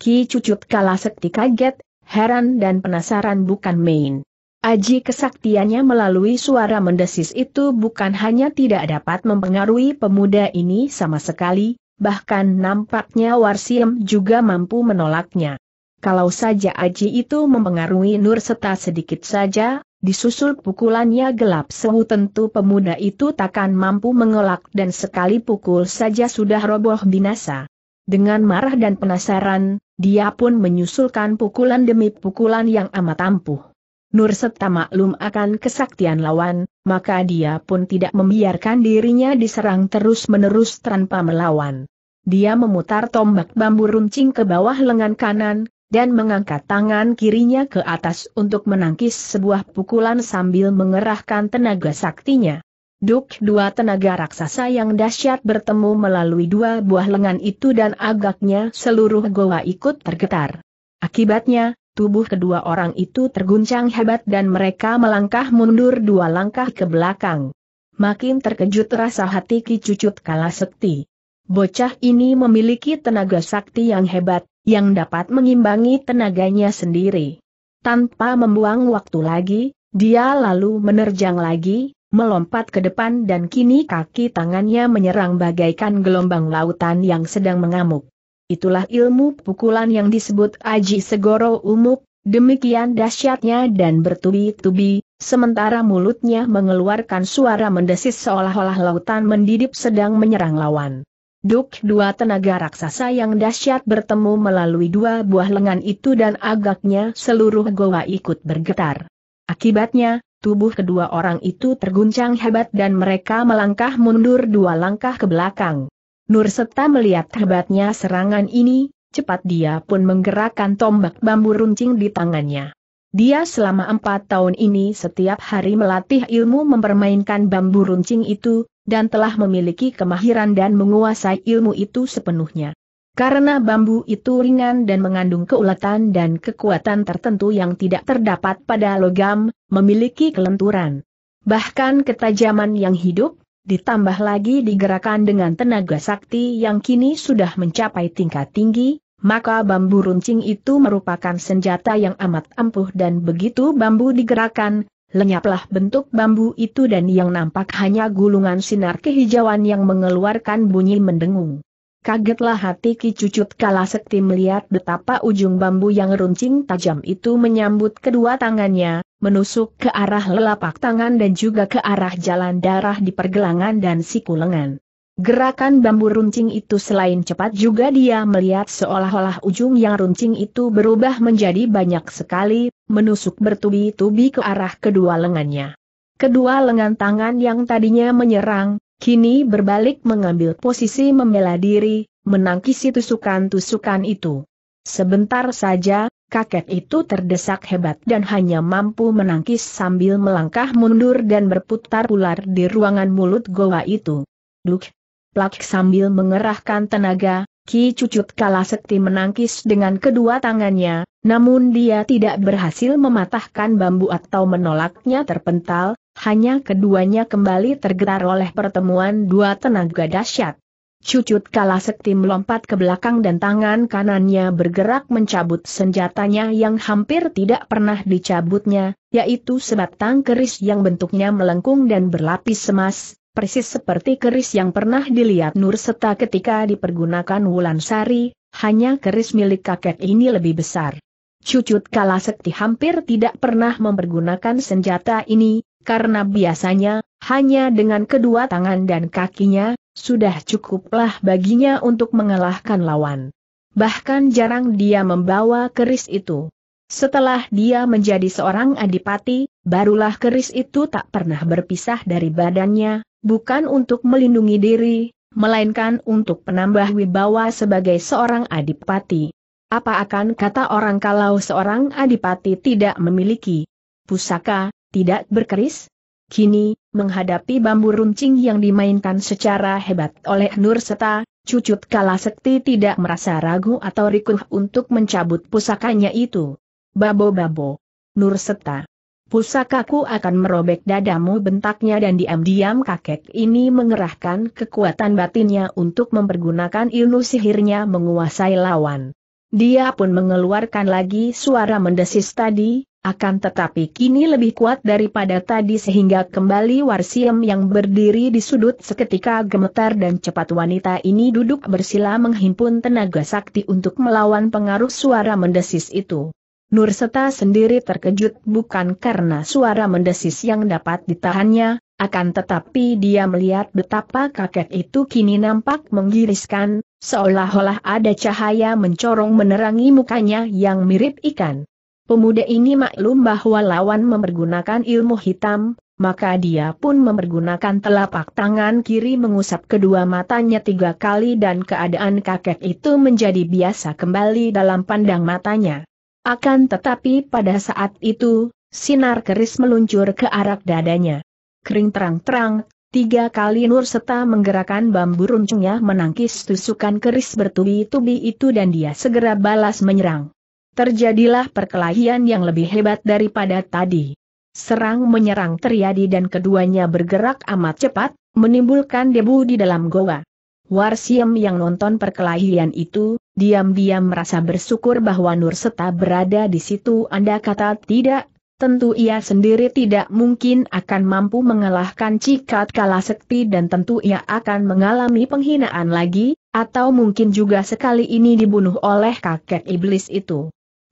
Ki cucut kalah sekti kaget, heran dan penasaran bukan main. Aji kesaktiannya melalui suara mendesis itu bukan hanya tidak dapat mempengaruhi pemuda ini sama sekali, bahkan nampaknya Warsiem juga mampu menolaknya. Kalau saja Aji itu mempengaruhi Nur serta sedikit saja, disusul pukulannya gelap sewu tentu pemuda itu takkan mampu mengelak dan sekali pukul saja sudah roboh binasa. Dengan marah dan penasaran, dia pun menyusulkan pukulan demi pukulan yang amat ampuh. Nur Seta maklum akan kesaktian lawan, maka dia pun tidak membiarkan dirinya diserang terus-menerus tanpa melawan. Dia memutar tombak bambu runcing ke bawah lengan kanan, dan mengangkat tangan kirinya ke atas untuk menangkis sebuah pukulan sambil mengerahkan tenaga saktinya. Duk dua tenaga raksasa yang dahsyat bertemu melalui dua buah lengan itu dan agaknya seluruh goa ikut tergetar. Akibatnya, Tubuh kedua orang itu terguncang hebat dan mereka melangkah mundur dua langkah ke belakang. Makin terkejut rasa hati Ki Cucut Kala Sekti. Bocah ini memiliki tenaga sakti yang hebat, yang dapat mengimbangi tenaganya sendiri. Tanpa membuang waktu lagi, dia lalu menerjang lagi, melompat ke depan dan kini kaki tangannya menyerang bagaikan gelombang lautan yang sedang mengamuk itulah ilmu pukulan yang disebut Aji Segoro Umuk, demikian dahsyatnya dan bertubi-tubi, sementara mulutnya mengeluarkan suara mendesis seolah-olah lautan mendidip sedang menyerang lawan. Duk dua tenaga raksasa yang dahsyat bertemu melalui dua buah lengan itu dan agaknya seluruh goa ikut bergetar. Akibatnya, tubuh kedua orang itu terguncang hebat dan mereka melangkah mundur dua langkah ke belakang. Nurseta melihat hebatnya serangan ini, cepat dia pun menggerakkan tombak bambu runcing di tangannya. Dia selama empat tahun ini setiap hari melatih ilmu mempermainkan bambu runcing itu, dan telah memiliki kemahiran dan menguasai ilmu itu sepenuhnya. Karena bambu itu ringan dan mengandung keuletan dan kekuatan tertentu yang tidak terdapat pada logam, memiliki kelenturan. Bahkan ketajaman yang hidup, ditambah lagi digerakkan dengan tenaga sakti yang kini sudah mencapai tingkat tinggi, maka bambu runcing itu merupakan senjata yang amat ampuh dan begitu bambu digerakkan, lenyaplah bentuk bambu itu dan yang nampak hanya gulungan sinar kehijauan yang mengeluarkan bunyi mendengung. Kagetlah hati Ki Cucut kala sekti melihat betapa ujung bambu yang runcing tajam itu menyambut kedua tangannya, menusuk ke arah lelapak tangan dan juga ke arah jalan darah di pergelangan dan siku lengan. Gerakan bambu runcing itu selain cepat juga dia melihat seolah-olah ujung yang runcing itu berubah menjadi banyak sekali, menusuk bertubi-tubi ke arah kedua lengannya. Kedua lengan tangan yang tadinya menyerang, kini berbalik mengambil posisi membela diri, menangkisi tusukan-tusukan itu. Sebentar saja, kakek itu terdesak hebat dan hanya mampu menangkis sambil melangkah mundur dan berputar ular di ruangan mulut goa itu. Duk! Plak sambil mengerahkan tenaga, Ki Cucut Kalasekti menangkis dengan kedua tangannya, namun dia tidak berhasil mematahkan bambu atau menolaknya terpental, hanya keduanya kembali tergetar oleh pertemuan dua tenaga dahsyat. Cucut kala sekti melompat ke belakang dan tangan kanannya bergerak mencabut senjatanya yang hampir tidak pernah dicabutnya, yaitu sebatang keris yang bentuknya melengkung dan berlapis emas, persis seperti keris yang pernah dilihat Nur serta ketika dipergunakan Wulan Sari. hanya keris milik kakek ini lebih besar. Cucut kala sekti hampir tidak pernah mempergunakan senjata ini, karena biasanya, hanya dengan kedua tangan dan kakinya, sudah cukuplah baginya untuk mengalahkan lawan. Bahkan jarang dia membawa keris itu. Setelah dia menjadi seorang adipati, barulah keris itu tak pernah berpisah dari badannya, bukan untuk melindungi diri, melainkan untuk penambah wibawa sebagai seorang adipati. Apa akan kata orang kalau seorang adipati tidak memiliki pusaka, tidak berkeris? Kini, menghadapi bambu runcing yang dimainkan secara hebat oleh Nur Seta, Cucut Sekti tidak merasa ragu atau rikuh untuk mencabut pusakanya itu. Babo-babo. Nur Seta. Pusakaku akan merobek dadamu bentaknya dan diam-diam kakek ini mengerahkan kekuatan batinnya untuk mempergunakan ilmu sihirnya menguasai lawan. Dia pun mengeluarkan lagi suara mendesis tadi, akan tetapi kini lebih kuat daripada tadi sehingga kembali Warsiem yang berdiri di sudut seketika gemetar dan cepat wanita ini duduk bersila menghimpun tenaga sakti untuk melawan pengaruh suara mendesis itu. Nurseta sendiri terkejut bukan karena suara mendesis yang dapat ditahannya, akan tetapi dia melihat betapa kakek itu kini nampak menggiriskan, seolah-olah ada cahaya mencorong menerangi mukanya yang mirip ikan. Pemuda ini maklum bahwa lawan mempergunakan ilmu hitam, maka dia pun mempergunakan telapak tangan kiri mengusap kedua matanya tiga kali dan keadaan kakek itu menjadi biasa kembali dalam pandang matanya. Akan tetapi pada saat itu, sinar keris meluncur ke arah dadanya. Kering terang-terang, tiga kali Nur serta menggerakkan bambu runcingnya menangkis tusukan keris bertubi-tubi itu dan dia segera balas menyerang. Terjadilah perkelahian yang lebih hebat daripada tadi. Serang menyerang terjadi dan keduanya bergerak amat cepat, menimbulkan debu di dalam goa. Warsiem yang nonton perkelahian itu, diam-diam merasa bersyukur bahwa Nur Seta berada di situ Anda kata tidak, tentu ia sendiri tidak mungkin akan mampu mengalahkan Cikat Kala Sekti dan tentu ia akan mengalami penghinaan lagi, atau mungkin juga sekali ini dibunuh oleh kakek iblis itu.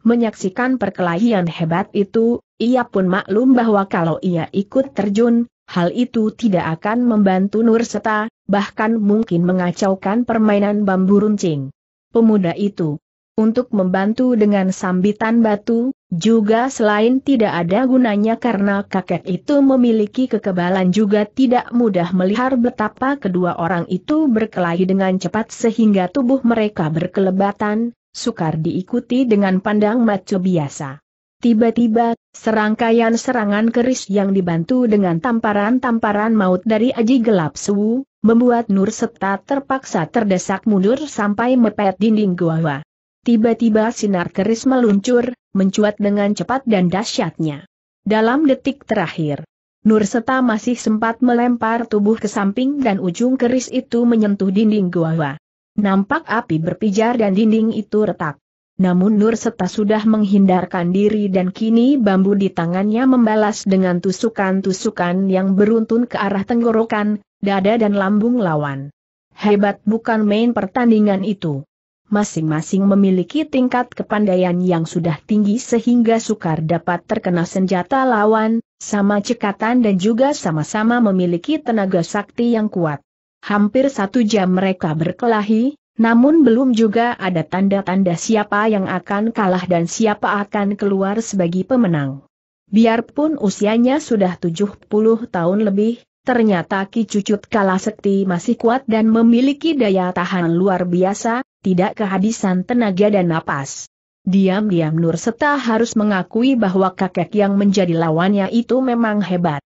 Menyaksikan perkelahian hebat itu, ia pun maklum bahwa kalau ia ikut terjun, hal itu tidak akan membantu Nurseta, bahkan mungkin mengacaukan permainan bambu runcing. Pemuda itu, untuk membantu dengan sambitan batu, juga selain tidak ada gunanya karena kakek itu memiliki kekebalan juga tidak mudah melihat betapa kedua orang itu berkelahi dengan cepat sehingga tubuh mereka berkelebatan, sukar diikuti dengan pandang maco biasa. Tiba-tiba, serangkaian serangan keris yang dibantu dengan tamparan-tamparan maut dari Aji Gelap Suwu, membuat Nur Seta terpaksa terdesak mundur sampai mepet dinding gua. Tiba-tiba sinar keris meluncur, mencuat dengan cepat dan dahsyatnya. Dalam detik terakhir, Nur Seta masih sempat melempar tubuh ke samping dan ujung keris itu menyentuh dinding gua. Nampak api berpijar dan dinding itu retak. Namun Nur Seta sudah menghindarkan diri dan kini bambu di tangannya membalas dengan tusukan-tusukan yang beruntun ke arah tenggorokan, dada dan lambung lawan. Hebat bukan main pertandingan itu. Masing-masing memiliki tingkat kepandaian yang sudah tinggi sehingga sukar dapat terkena senjata lawan, sama cekatan dan juga sama-sama memiliki tenaga sakti yang kuat. Hampir satu jam mereka berkelahi, namun belum juga ada tanda-tanda siapa yang akan kalah dan siapa akan keluar sebagai pemenang. Biarpun usianya sudah 70 tahun lebih, ternyata Ki Cucut Kalasekti masih kuat dan memiliki daya tahan luar biasa, tidak kehabisan tenaga dan napas. Diam-diam Nur Seta harus mengakui bahwa kakek yang menjadi lawannya itu memang hebat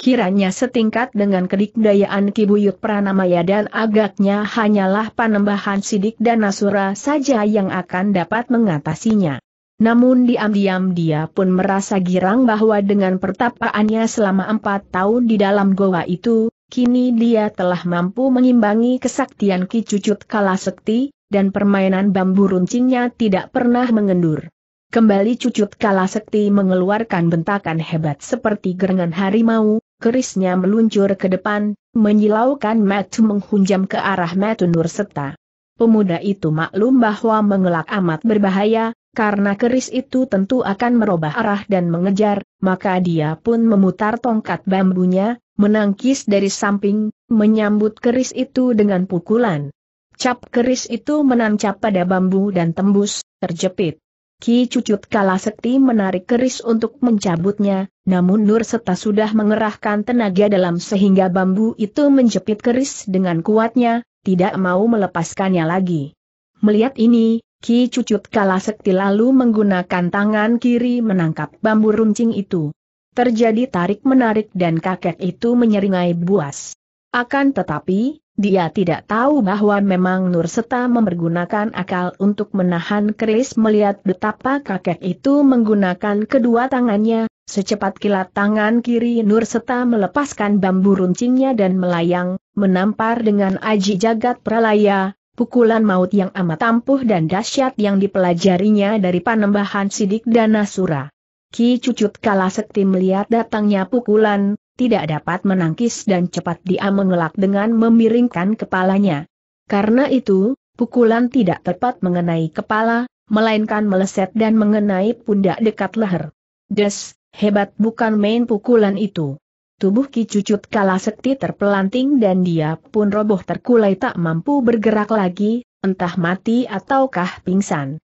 kiranya setingkat dengan kedikdayaan Kibuyut Pranamaya dan agaknya hanyalah panembahan sidik dan nasura saja yang akan dapat mengatasinya. Namun diam-diam dia pun merasa girang bahwa dengan pertapaannya selama empat tahun di dalam goa itu, kini dia telah mampu mengimbangi kesaktian Ki Cucut Kala Sekti, dan permainan bambu runcingnya tidak pernah mengendur. Kembali Cucut Kala Sekti mengeluarkan bentakan hebat seperti gerengan harimau, kerisnya meluncur ke depan, menyilaukan Matu menghunjam ke arah Metunur Nur Pemuda itu maklum bahwa mengelak amat berbahaya, karena keris itu tentu akan merubah arah dan mengejar, maka dia pun memutar tongkat bambunya, menangkis dari samping, menyambut keris itu dengan pukulan. Cap keris itu menancap pada bambu dan tembus, terjepit. Ki Cucut Kalasekti menarik keris untuk mencabutnya, namun Nur Seta sudah mengerahkan tenaga dalam sehingga bambu itu menjepit keris dengan kuatnya, tidak mau melepaskannya lagi. Melihat ini, Ki Cucut Kalasekti lalu menggunakan tangan kiri menangkap bambu runcing itu. Terjadi tarik-menarik dan kakek itu menyeringai buas. Akan tetapi, dia tidak tahu bahwa memang Nur Seta mempergunakan akal untuk menahan keris melihat betapa kakek itu menggunakan kedua tangannya, Secepat kilat tangan kiri Nur Seta melepaskan bambu runcingnya dan melayang, menampar dengan aji jagat pralaya, pukulan maut yang amat ampuh dan dahsyat yang dipelajarinya dari panembahan sidik dan nasura. Ki Cucut sekti melihat datangnya pukulan, tidak dapat menangkis dan cepat dia mengelak dengan memiringkan kepalanya. Karena itu, pukulan tidak tepat mengenai kepala, melainkan meleset dan mengenai pundak dekat leher. Des, Hebat bukan main pukulan itu. Tubuh Ki Cucut kalah sekti terpelanting dan dia pun roboh terkulai tak mampu bergerak lagi, entah mati ataukah pingsan.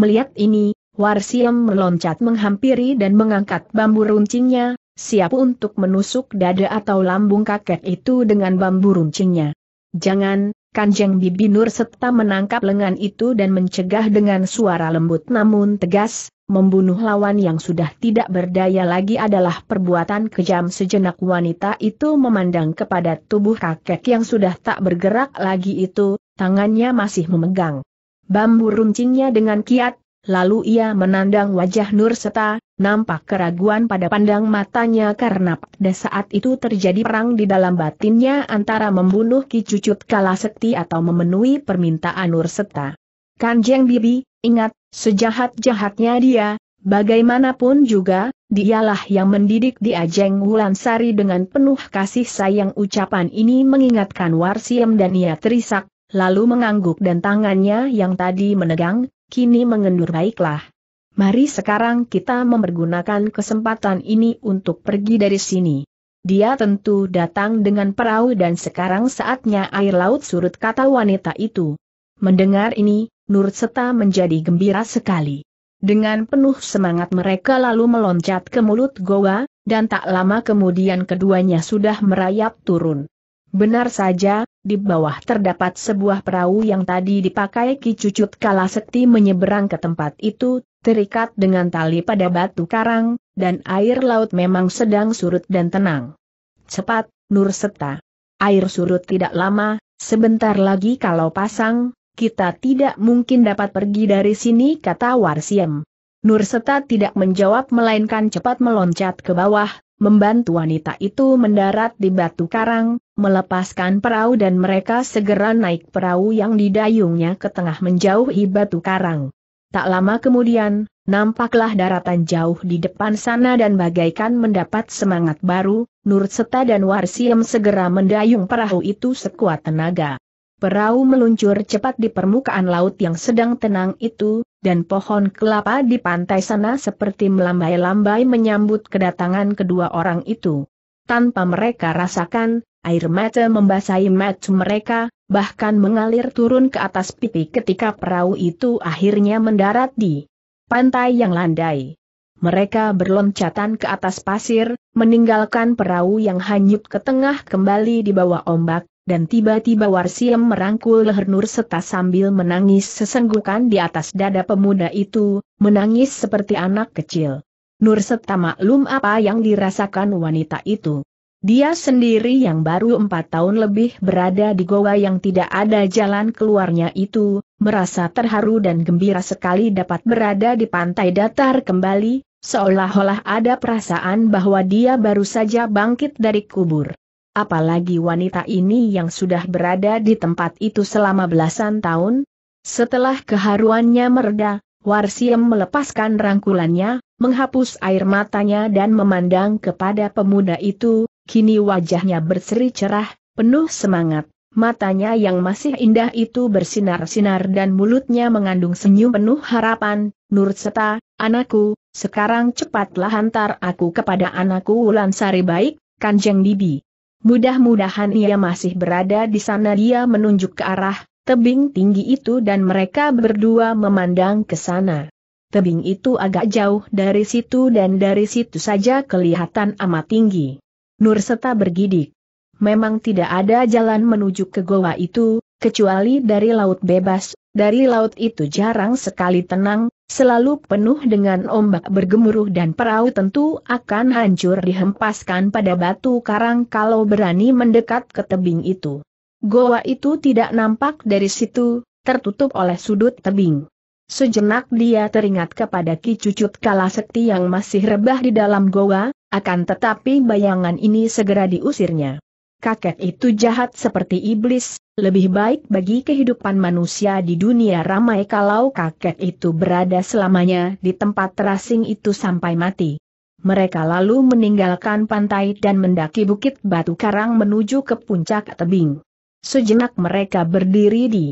Melihat ini, Warsiem meloncat menghampiri dan mengangkat bambu runcingnya, siap untuk menusuk dada atau lambung kakek itu dengan bambu runcingnya. Jangan, Kanjeng Bibi Nur serta menangkap lengan itu dan mencegah dengan suara lembut namun tegas, membunuh lawan yang sudah tidak berdaya lagi adalah perbuatan kejam sejenak wanita itu memandang kepada tubuh kakek yang sudah tak bergerak lagi itu, tangannya masih memegang bambu runcingnya dengan kiat, lalu ia menandang wajah Nur Seta, nampak keraguan pada pandang matanya karena pada saat itu terjadi perang di dalam batinnya antara membunuh Ki Cucut Kalasekti atau memenuhi permintaan Nur Seta. Kanjeng Bibi, ingat, Sejahat-jahatnya dia, bagaimanapun juga, dialah yang mendidik di Ajeng Wulansari dengan penuh kasih sayang ucapan ini mengingatkan Warsiem dan ia terisak, lalu mengangguk dan tangannya yang tadi menegang, kini mengendur baiklah. Mari sekarang kita mempergunakan kesempatan ini untuk pergi dari sini. Dia tentu datang dengan perahu dan sekarang saatnya air laut surut kata wanita itu. Mendengar ini, Nur Seta menjadi gembira sekali. Dengan penuh semangat mereka lalu meloncat ke mulut goa, dan tak lama kemudian keduanya sudah merayap turun. Benar saja, di bawah terdapat sebuah perahu yang tadi dipakai Ki Cucut Sekti menyeberang ke tempat itu, terikat dengan tali pada batu karang, dan air laut memang sedang surut dan tenang. Cepat, Nur Seta. Air surut tidak lama, sebentar lagi kalau pasang, kita tidak mungkin dapat pergi dari sini kata Warsiem. Nurseta tidak menjawab melainkan cepat meloncat ke bawah, membantu wanita itu mendarat di batu karang, melepaskan perahu dan mereka segera naik perahu yang didayungnya ke tengah menjauhi batu karang. Tak lama kemudian, nampaklah daratan jauh di depan sana dan bagaikan mendapat semangat baru, Nurseta dan Warsiem segera mendayung perahu itu sekuat tenaga. Perahu meluncur cepat di permukaan laut yang sedang tenang itu, dan pohon kelapa di pantai sana seperti melambai-lambai menyambut kedatangan kedua orang itu. Tanpa mereka rasakan, air mata membasahi mata mereka, bahkan mengalir turun ke atas pipi ketika perahu itu akhirnya mendarat di pantai yang landai. Mereka berloncatan ke atas pasir, meninggalkan perahu yang hanyut ke tengah kembali di bawah ombak, dan tiba-tiba Warsiem merangkul leher Nur serta sambil menangis sesenggukan di atas dada pemuda itu, menangis seperti anak kecil. Nur Seta maklum apa yang dirasakan wanita itu. Dia sendiri yang baru empat tahun lebih berada di goa yang tidak ada jalan keluarnya itu, merasa terharu dan gembira sekali dapat berada di pantai datar kembali, seolah-olah ada perasaan bahwa dia baru saja bangkit dari kubur apalagi wanita ini yang sudah berada di tempat itu selama belasan tahun. Setelah keharuannya mereda, Warsiem melepaskan rangkulannya, menghapus air matanya dan memandang kepada pemuda itu, kini wajahnya berseri cerah, penuh semangat. Matanya yang masih indah itu bersinar-sinar dan mulutnya mengandung senyum penuh harapan, Nur Seta, anakku, sekarang cepatlah hantar aku kepada anakku Wulansari baik, Kanjeng Bibi. Mudah-mudahan ia masih berada di sana dia menunjuk ke arah tebing tinggi itu dan mereka berdua memandang ke sana. Tebing itu agak jauh dari situ dan dari situ saja kelihatan amat tinggi. Nurseta bergidik. Memang tidak ada jalan menuju ke goa itu, kecuali dari laut bebas, dari laut itu jarang sekali tenang, selalu penuh dengan ombak bergemuruh dan perahu tentu akan hancur dihempaskan pada batu karang kalau berani mendekat ke tebing itu. Goa itu tidak nampak dari situ, tertutup oleh sudut tebing. Sejenak dia teringat kepada Ki Cucut Kalasekti yang masih rebah di dalam goa, akan tetapi bayangan ini segera diusirnya kakek itu jahat seperti iblis, lebih baik bagi kehidupan manusia di dunia ramai kalau kakek itu berada selamanya di tempat terasing itu sampai mati. Mereka lalu meninggalkan pantai dan mendaki bukit batu karang menuju ke puncak tebing. Sejenak mereka berdiri di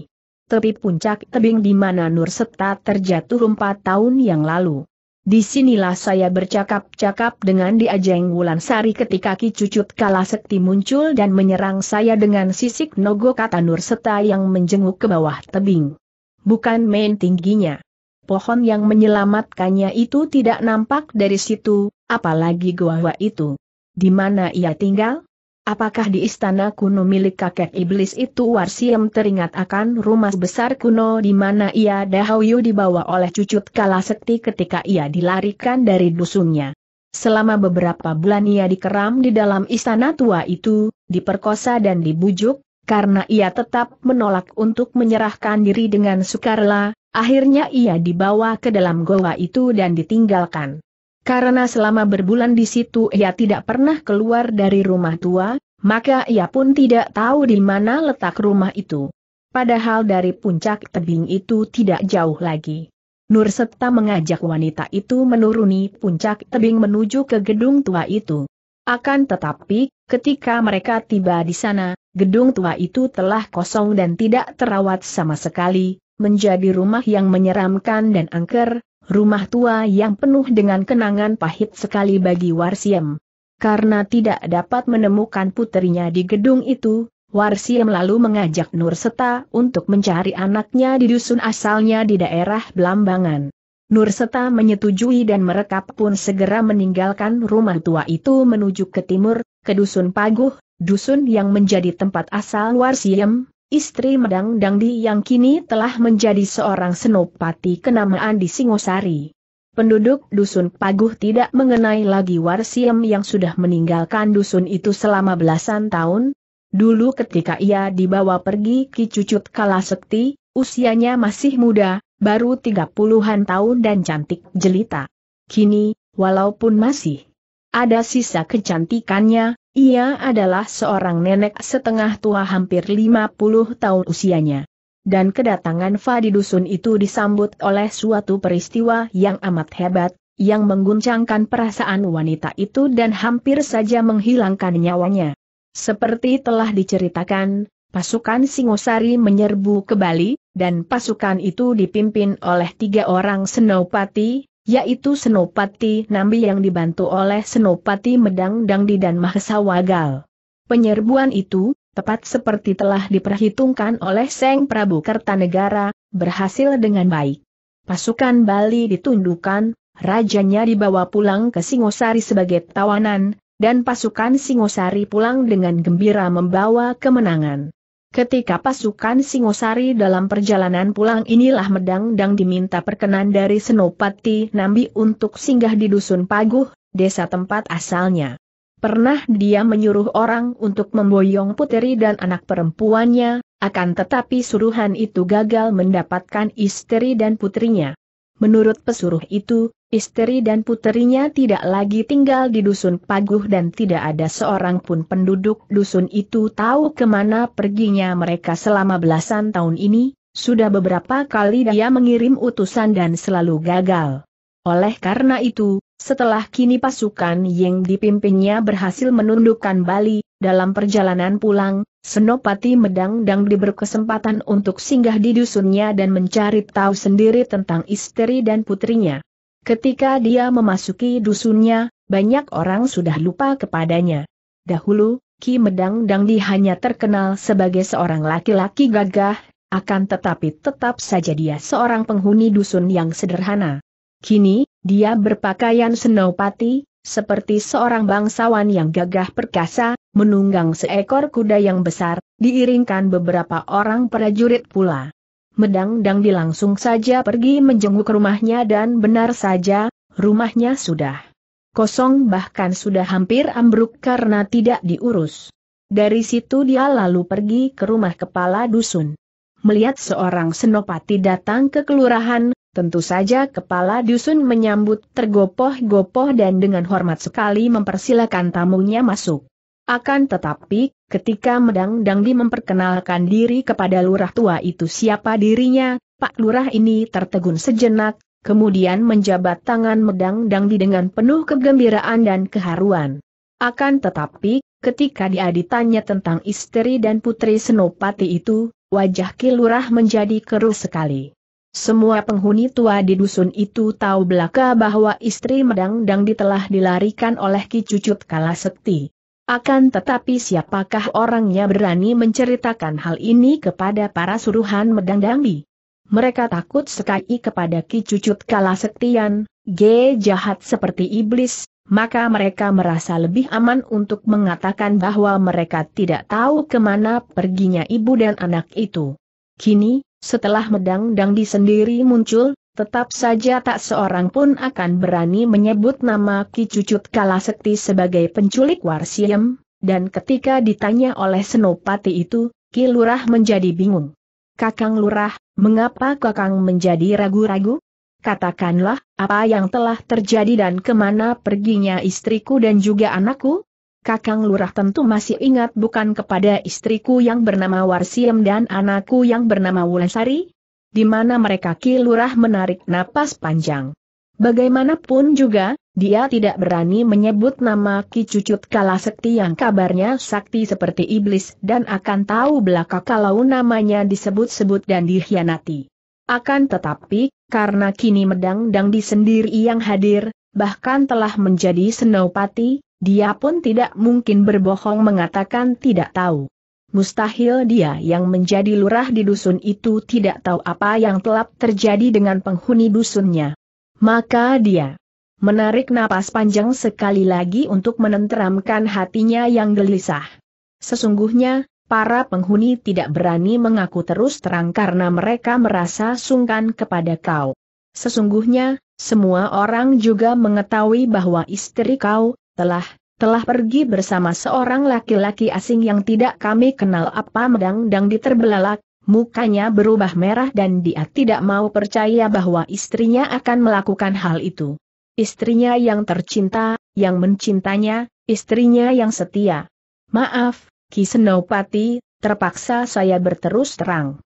tepi puncak tebing di mana Nurseta terjatuh empat tahun yang lalu. Disinilah saya bercakap-cakap dengan Diajeng Wulan Sari ketika Ki Cucut Sekti muncul dan menyerang saya dengan sisik nogo kata Nur Seta yang menjenguk ke bawah tebing. Bukan main tingginya. Pohon yang menyelamatkannya itu tidak nampak dari situ, apalagi gua itu. Di mana ia tinggal? Apakah di istana kuno milik kakek iblis itu Warsiem teringat akan rumah besar kuno di mana ia Dahoyu dibawa oleh cucut Kalasekti ketika ia dilarikan dari dusunnya. Selama beberapa bulan ia dikeram di dalam istana tua itu, diperkosa dan dibujuk, karena ia tetap menolak untuk menyerahkan diri dengan sukarela, akhirnya ia dibawa ke dalam goa itu dan ditinggalkan. Karena selama berbulan di situ ia tidak pernah keluar dari rumah tua, maka ia pun tidak tahu di mana letak rumah itu. Padahal dari puncak tebing itu tidak jauh lagi. Nur Setta mengajak wanita itu menuruni puncak tebing menuju ke gedung tua itu. Akan tetapi, ketika mereka tiba di sana, gedung tua itu telah kosong dan tidak terawat sama sekali, menjadi rumah yang menyeramkan dan angker, rumah tua yang penuh dengan kenangan pahit sekali bagi Warsiem. Karena tidak dapat menemukan putrinya di gedung itu, Warsiem lalu mengajak Nur Seta untuk mencari anaknya di dusun asalnya di daerah Belambangan. Nur Seta menyetujui dan mereka pun segera meninggalkan rumah tua itu menuju ke timur, ke dusun Paguh, dusun yang menjadi tempat asal Warsiem, istri Medang Dangdi yang kini telah menjadi seorang senopati kenamaan di Singosari. Penduduk dusun Paguh tidak mengenai lagi Warsiem yang sudah meninggalkan dusun itu selama belasan tahun. Dulu ketika ia dibawa pergi ke Cucut Kalasekti, usianya masih muda, baru tiga puluhan tahun dan cantik jelita. Kini, walaupun masih ada sisa kecantikannya, ia adalah seorang nenek setengah tua hampir 50 tahun usianya. Dan kedatangan Fa di dusun itu disambut oleh suatu peristiwa yang amat hebat, yang mengguncangkan perasaan wanita itu dan hampir saja menghilangkan nyawanya. Seperti telah diceritakan, pasukan Singosari menyerbu ke Bali, dan pasukan itu dipimpin oleh tiga orang senopati, yaitu Senopati Nambi yang dibantu oleh Senopati Medang Dangdi dan Mahesa Wagal. Penyerbuan itu, tepat seperti telah diperhitungkan oleh Seng Prabu Kertanegara, berhasil dengan baik. Pasukan Bali ditundukkan, rajanya dibawa pulang ke Singosari sebagai tawanan, dan pasukan Singosari pulang dengan gembira membawa kemenangan. Ketika pasukan Singosari dalam perjalanan pulang inilah Medang-dang diminta perkenan dari Senopati Nambi untuk singgah di Dusun Paguh, desa tempat asalnya. Pernah dia menyuruh orang untuk memboyong puteri dan anak perempuannya, akan tetapi suruhan itu gagal mendapatkan istri dan putrinya. Menurut pesuruh itu, istri dan puterinya tidak lagi tinggal di dusun Paguh dan tidak ada seorang pun penduduk dusun itu tahu kemana perginya mereka selama belasan tahun ini, sudah beberapa kali dia mengirim utusan dan selalu gagal. Oleh karena itu, setelah kini pasukan yang dipimpinnya berhasil menundukkan Bali, dalam perjalanan pulang, Senopati Medang diberi berkesempatan untuk singgah di dusunnya dan mencari tahu sendiri tentang istri dan putrinya. Ketika dia memasuki dusunnya, banyak orang sudah lupa kepadanya. Dahulu, Ki Medang Dang di hanya terkenal sebagai seorang laki-laki gagah, akan tetapi tetap saja dia seorang penghuni dusun yang sederhana. Kini, dia berpakaian senopati, seperti seorang bangsawan yang gagah perkasa, menunggang seekor kuda yang besar, diiringkan beberapa orang prajurit pula. Medang dang dilangsung saja pergi menjenguk rumahnya dan benar saja, rumahnya sudah kosong bahkan sudah hampir ambruk karena tidak diurus. Dari situ dia lalu pergi ke rumah kepala dusun. Melihat seorang senopati datang ke kelurahan, Tentu saja kepala dusun menyambut tergopoh-gopoh dan dengan hormat sekali mempersilakan tamunya masuk. Akan tetapi, ketika Medang Dangdi memperkenalkan diri kepada lurah tua itu siapa dirinya, Pak Lurah ini tertegun sejenak, kemudian menjabat tangan Medang Dangdi dengan penuh kegembiraan dan keharuan. Akan tetapi, ketika dia ditanya tentang istri dan putri Senopati itu, wajah Kilurah menjadi keruh sekali. Semua penghuni tua di dusun itu tahu belaka bahwa istri Medang Dangdi telah dilarikan oleh Ki Cucut Kalasekti. Akan tetapi siapakah orangnya berani menceritakan hal ini kepada para suruhan Medang Dangdi? Mereka takut sekali kepada Ki Cucut Kalasektian, G jahat seperti iblis, maka mereka merasa lebih aman untuk mengatakan bahwa mereka tidak tahu kemana perginya ibu dan anak itu. Kini, setelah Medang Dangdi sendiri muncul, tetap saja tak seorang pun akan berani menyebut nama Ki Cucut Kalasekti sebagai penculik Warsiem, dan ketika ditanya oleh Senopati itu, Ki Lurah menjadi bingung. Kakang Lurah, mengapa Kakang menjadi ragu-ragu? Katakanlah, apa yang telah terjadi dan kemana perginya istriku dan juga anakku? Kakang Lurah tentu masih ingat bukan kepada istriku yang bernama Warsiem dan anakku yang bernama Wulansari? Di mana mereka Ki Lurah menarik napas panjang. Bagaimanapun juga, dia tidak berani menyebut nama Ki Cucut Kalasakti yang kabarnya sakti seperti iblis dan akan tahu belaka kalau namanya disebut-sebut dan dikhianati. Akan tetapi, karena kini medang-dang di sendiri yang hadir, bahkan telah menjadi senopati, dia pun tidak mungkin berbohong mengatakan tidak tahu. Mustahil dia yang menjadi lurah di dusun itu tidak tahu apa yang telah terjadi dengan penghuni dusunnya. Maka dia menarik napas panjang sekali lagi untuk menenteramkan hatinya yang gelisah. Sesungguhnya, para penghuni tidak berani mengaku terus terang karena mereka merasa sungkan kepada kau. Sesungguhnya, semua orang juga mengetahui bahwa istri kau, telah, telah pergi bersama seorang laki-laki asing yang tidak kami kenal apa medang-dang diterbelalak, mukanya berubah merah dan dia tidak mau percaya bahwa istrinya akan melakukan hal itu. Istrinya yang tercinta, yang mencintanya, istrinya yang setia. Maaf, Kisenopati, terpaksa saya berterus terang.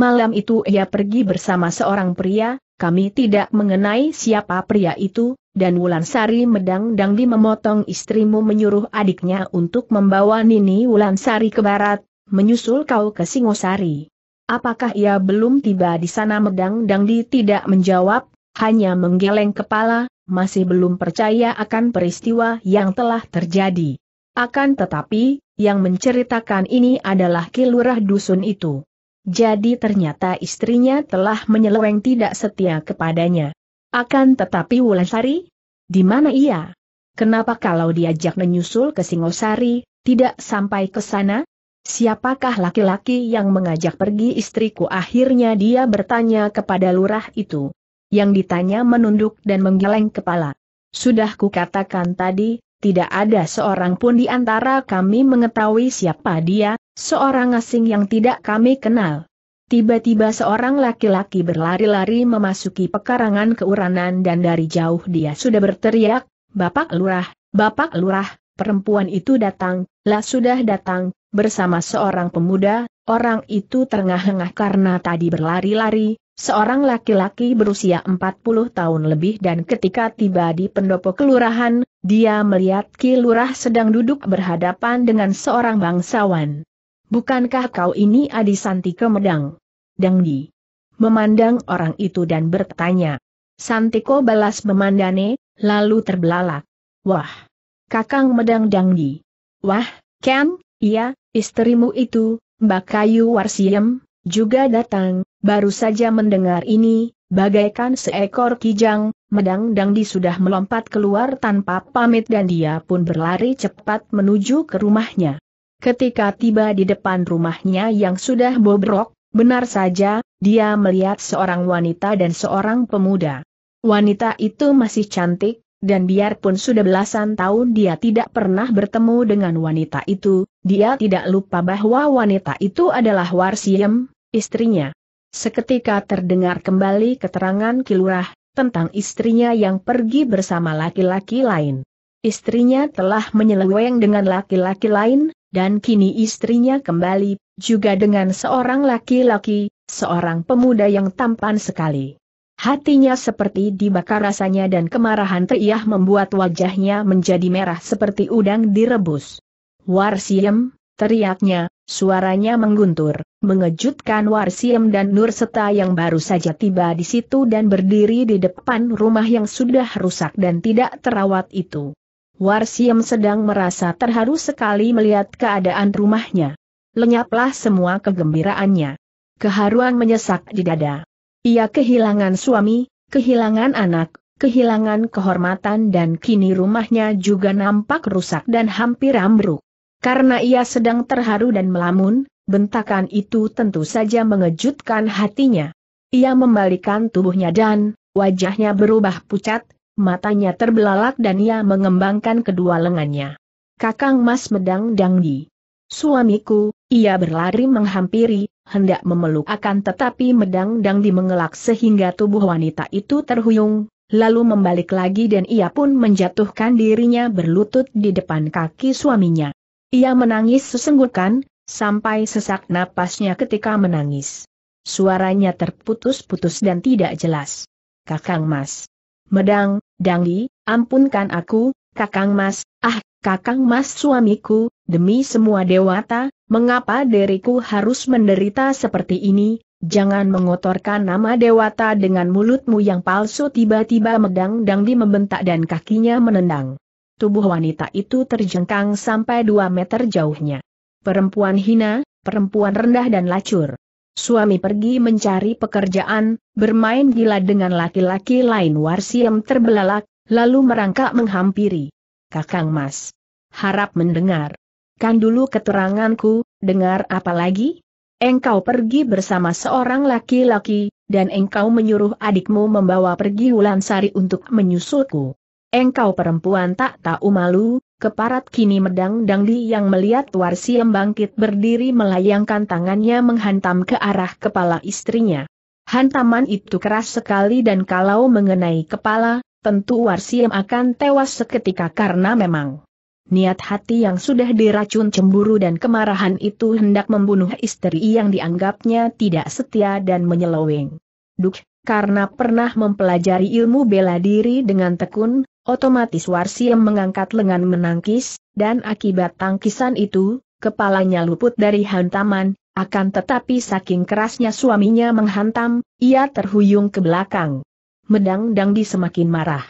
Malam itu ia pergi bersama seorang pria, kami tidak mengenai siapa pria itu, dan Wulansari Medang Dangdi memotong istrimu menyuruh adiknya untuk membawa Nini Wulansari ke barat, menyusul kau ke Singosari. Apakah ia belum tiba di sana Medang Dangdi tidak menjawab, hanya menggeleng kepala, masih belum percaya akan peristiwa yang telah terjadi. Akan tetapi, yang menceritakan ini adalah kilurah dusun itu. Jadi ternyata istrinya telah menyeleweng tidak setia kepadanya. Akan tetapi Wulansari? Di mana ia? Kenapa kalau diajak menyusul ke Singosari, tidak sampai ke sana? Siapakah laki-laki yang mengajak pergi istriku? Akhirnya dia bertanya kepada lurah itu. Yang ditanya menunduk dan menggeleng kepala. Sudah kukatakan tadi, tidak ada seorang pun di antara kami mengetahui siapa dia, seorang asing yang tidak kami kenal. Tiba-tiba seorang laki-laki berlari-lari memasuki pekarangan keuranan dan dari jauh dia sudah berteriak, Bapak Lurah, Bapak Lurah, perempuan itu datang, lah sudah datang, bersama seorang pemuda, orang itu terengah-engah karena tadi berlari-lari, seorang laki-laki berusia 40 tahun lebih dan ketika tiba di pendopo kelurahan, dia melihat Ki Lurah sedang duduk berhadapan dengan seorang bangsawan. Bukankah kau ini Adi Santi Kemedang? Dangdi. Memandang orang itu dan bertanya. Santiko balas memandane, lalu terbelalak. Wah! Kakang Medang Dangdi. Wah, Ken, iya, istrimu itu, Mbak Kayu Warsiem, juga datang, baru saja mendengar ini, bagaikan seekor kijang, Medang Dangdi sudah melompat keluar tanpa pamit dan dia pun berlari cepat menuju ke rumahnya. Ketika tiba di depan rumahnya yang sudah bobrok, benar saja, dia melihat seorang wanita dan seorang pemuda. Wanita itu masih cantik, dan biarpun sudah belasan tahun dia tidak pernah bertemu dengan wanita itu, dia tidak lupa bahwa wanita itu adalah Warsiem, istrinya. Seketika terdengar kembali keterangan Kilurah, tentang istrinya yang pergi bersama laki-laki lain. Istrinya telah menyeleweng dengan laki-laki lain, dan kini istrinya kembali, juga dengan seorang laki-laki, seorang pemuda yang tampan sekali. Hatinya seperti dibakar rasanya dan kemarahan teriah membuat wajahnya menjadi merah seperti udang direbus. Warsiem, teriaknya, suaranya mengguntur, mengejutkan Warsiem dan Nur Seta yang baru saja tiba di situ dan berdiri di depan rumah yang sudah rusak dan tidak terawat itu. Warsiem sedang merasa terharu sekali melihat keadaan rumahnya. Lenyaplah semua kegembiraannya. Keharuan menyesak di dada. Ia kehilangan suami, kehilangan anak, kehilangan kehormatan dan kini rumahnya juga nampak rusak dan hampir ambruk. Karena ia sedang terharu dan melamun, bentakan itu tentu saja mengejutkan hatinya. Ia membalikkan tubuhnya dan, wajahnya berubah pucat, matanya terbelalak dan ia mengembangkan kedua lengannya. Kakang Mas Medang Dangdi. Suamiku, ia berlari menghampiri, hendak memeluk akan tetapi Medang Dangdi mengelak sehingga tubuh wanita itu terhuyung, lalu membalik lagi dan ia pun menjatuhkan dirinya berlutut di depan kaki suaminya. Ia menangis sesenggukan, sampai sesak napasnya ketika menangis. Suaranya terputus-putus dan tidak jelas. Kakang Mas. Medang, Dangli, ampunkan aku, Kakang Mas, ah, Kakang Mas suamiku, demi semua dewata, mengapa diriku harus menderita seperti ini? Jangan mengotorkan nama dewata dengan mulutmu yang palsu tiba-tiba medang Dangli membentak dan kakinya menendang. Tubuh wanita itu terjengkang sampai dua meter jauhnya. Perempuan hina, perempuan rendah dan lacur. Suami pergi mencari pekerjaan, bermain gila dengan laki-laki lain Warsiem terbelalak, lalu merangkak menghampiri. Kakang Mas. Harap mendengar. Kan dulu keteranganku, dengar apa lagi? Engkau pergi bersama seorang laki-laki, dan engkau menyuruh adikmu membawa pergi Wulansari untuk menyusulku. Engkau perempuan tak tahu malu, keparat kini medang dangdi yang melihat yang bangkit berdiri melayangkan tangannya menghantam ke arah kepala istrinya. Hantaman itu keras sekali dan kalau mengenai kepala, tentu Warsiem akan tewas seketika karena memang niat hati yang sudah diracun cemburu dan kemarahan itu hendak membunuh istri yang dianggapnya tidak setia dan menyeloweng. Duk, karena pernah mempelajari ilmu bela diri dengan tekun, Otomatis Warsiem mengangkat lengan menangkis, dan akibat tangkisan itu, kepalanya luput dari hantaman, akan tetapi saking kerasnya suaminya menghantam, ia terhuyung ke belakang. Medang Dangdi semakin marah.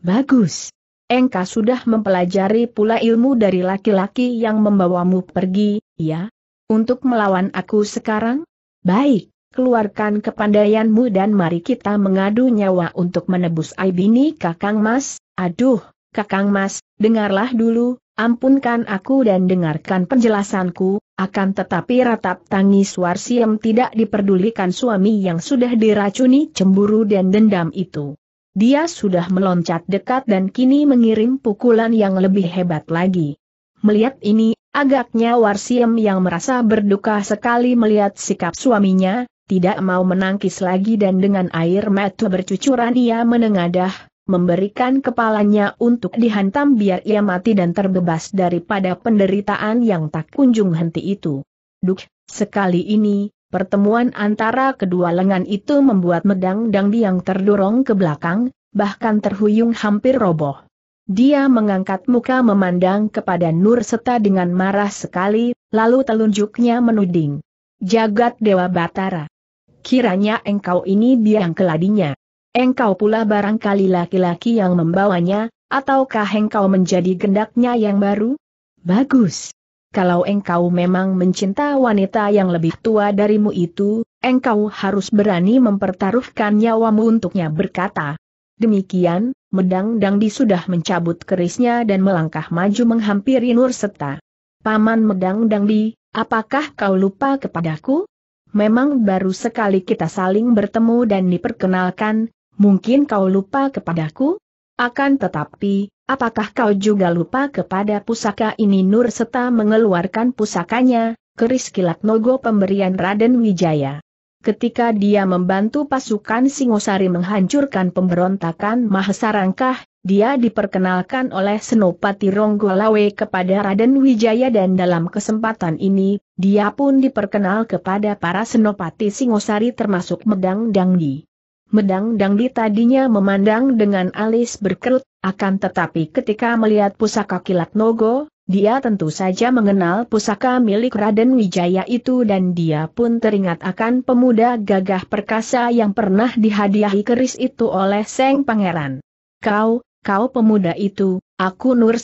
Bagus. Engka sudah mempelajari pula ilmu dari laki-laki yang membawamu pergi, ya? Untuk melawan aku sekarang? Baik keluarkan kepandaianmu dan mari kita mengadu nyawa untuk menebus aib ini Kakang Mas, aduh, Kakang Mas, dengarlah dulu, ampunkan aku dan dengarkan penjelasanku, akan tetapi ratap tangis Warsiem tidak diperdulikan suami yang sudah diracuni cemburu dan dendam itu. Dia sudah meloncat dekat dan kini mengirim pukulan yang lebih hebat lagi. Melihat ini, agaknya Warsiem yang merasa berduka sekali melihat sikap suaminya, tidak mau menangkis lagi dan dengan air mata bercucuran ia menengadah, memberikan kepalanya untuk dihantam biar ia mati dan terbebas daripada penderitaan yang tak kunjung henti itu. Duk, sekali ini, pertemuan antara kedua lengan itu membuat medang Dangdi yang terdorong ke belakang, bahkan terhuyung hampir roboh. Dia mengangkat muka memandang kepada Nur Seta dengan marah sekali, lalu telunjuknya menuding. Jagat Dewa Batara kiranya engkau ini biang keladinya. Engkau pula barangkali laki-laki yang membawanya, ataukah engkau menjadi gendaknya yang baru? Bagus. Kalau engkau memang mencinta wanita yang lebih tua darimu itu, engkau harus berani mempertaruhkan nyawamu untuknya berkata. Demikian, Medang Dangdi sudah mencabut kerisnya dan melangkah maju menghampiri Nur Seta. Paman Medang Dangdi, apakah kau lupa kepadaku? memang baru sekali kita saling bertemu dan diperkenalkan, mungkin kau lupa kepadaku? Akan tetapi, apakah kau juga lupa kepada pusaka ini Nur Seta mengeluarkan pusakanya, keris kilat nogo pemberian Raden Wijaya ketika dia membantu pasukan Singosari menghancurkan pemberontakan Mahasarangkah, dia diperkenalkan oleh Senopati Ronggolawe kepada Raden Wijaya dan dalam kesempatan ini, dia pun diperkenal kepada para Senopati Singosari termasuk Medang Dangdi. Medang Dangdi tadinya memandang dengan alis berkerut, akan tetapi ketika melihat pusaka kilat Nogo, dia tentu saja mengenal pusaka milik Raden Wijaya itu dan dia pun teringat akan pemuda gagah perkasa yang pernah dihadiahi keris itu oleh Seng Pangeran. Kau, kau pemuda itu, aku Nur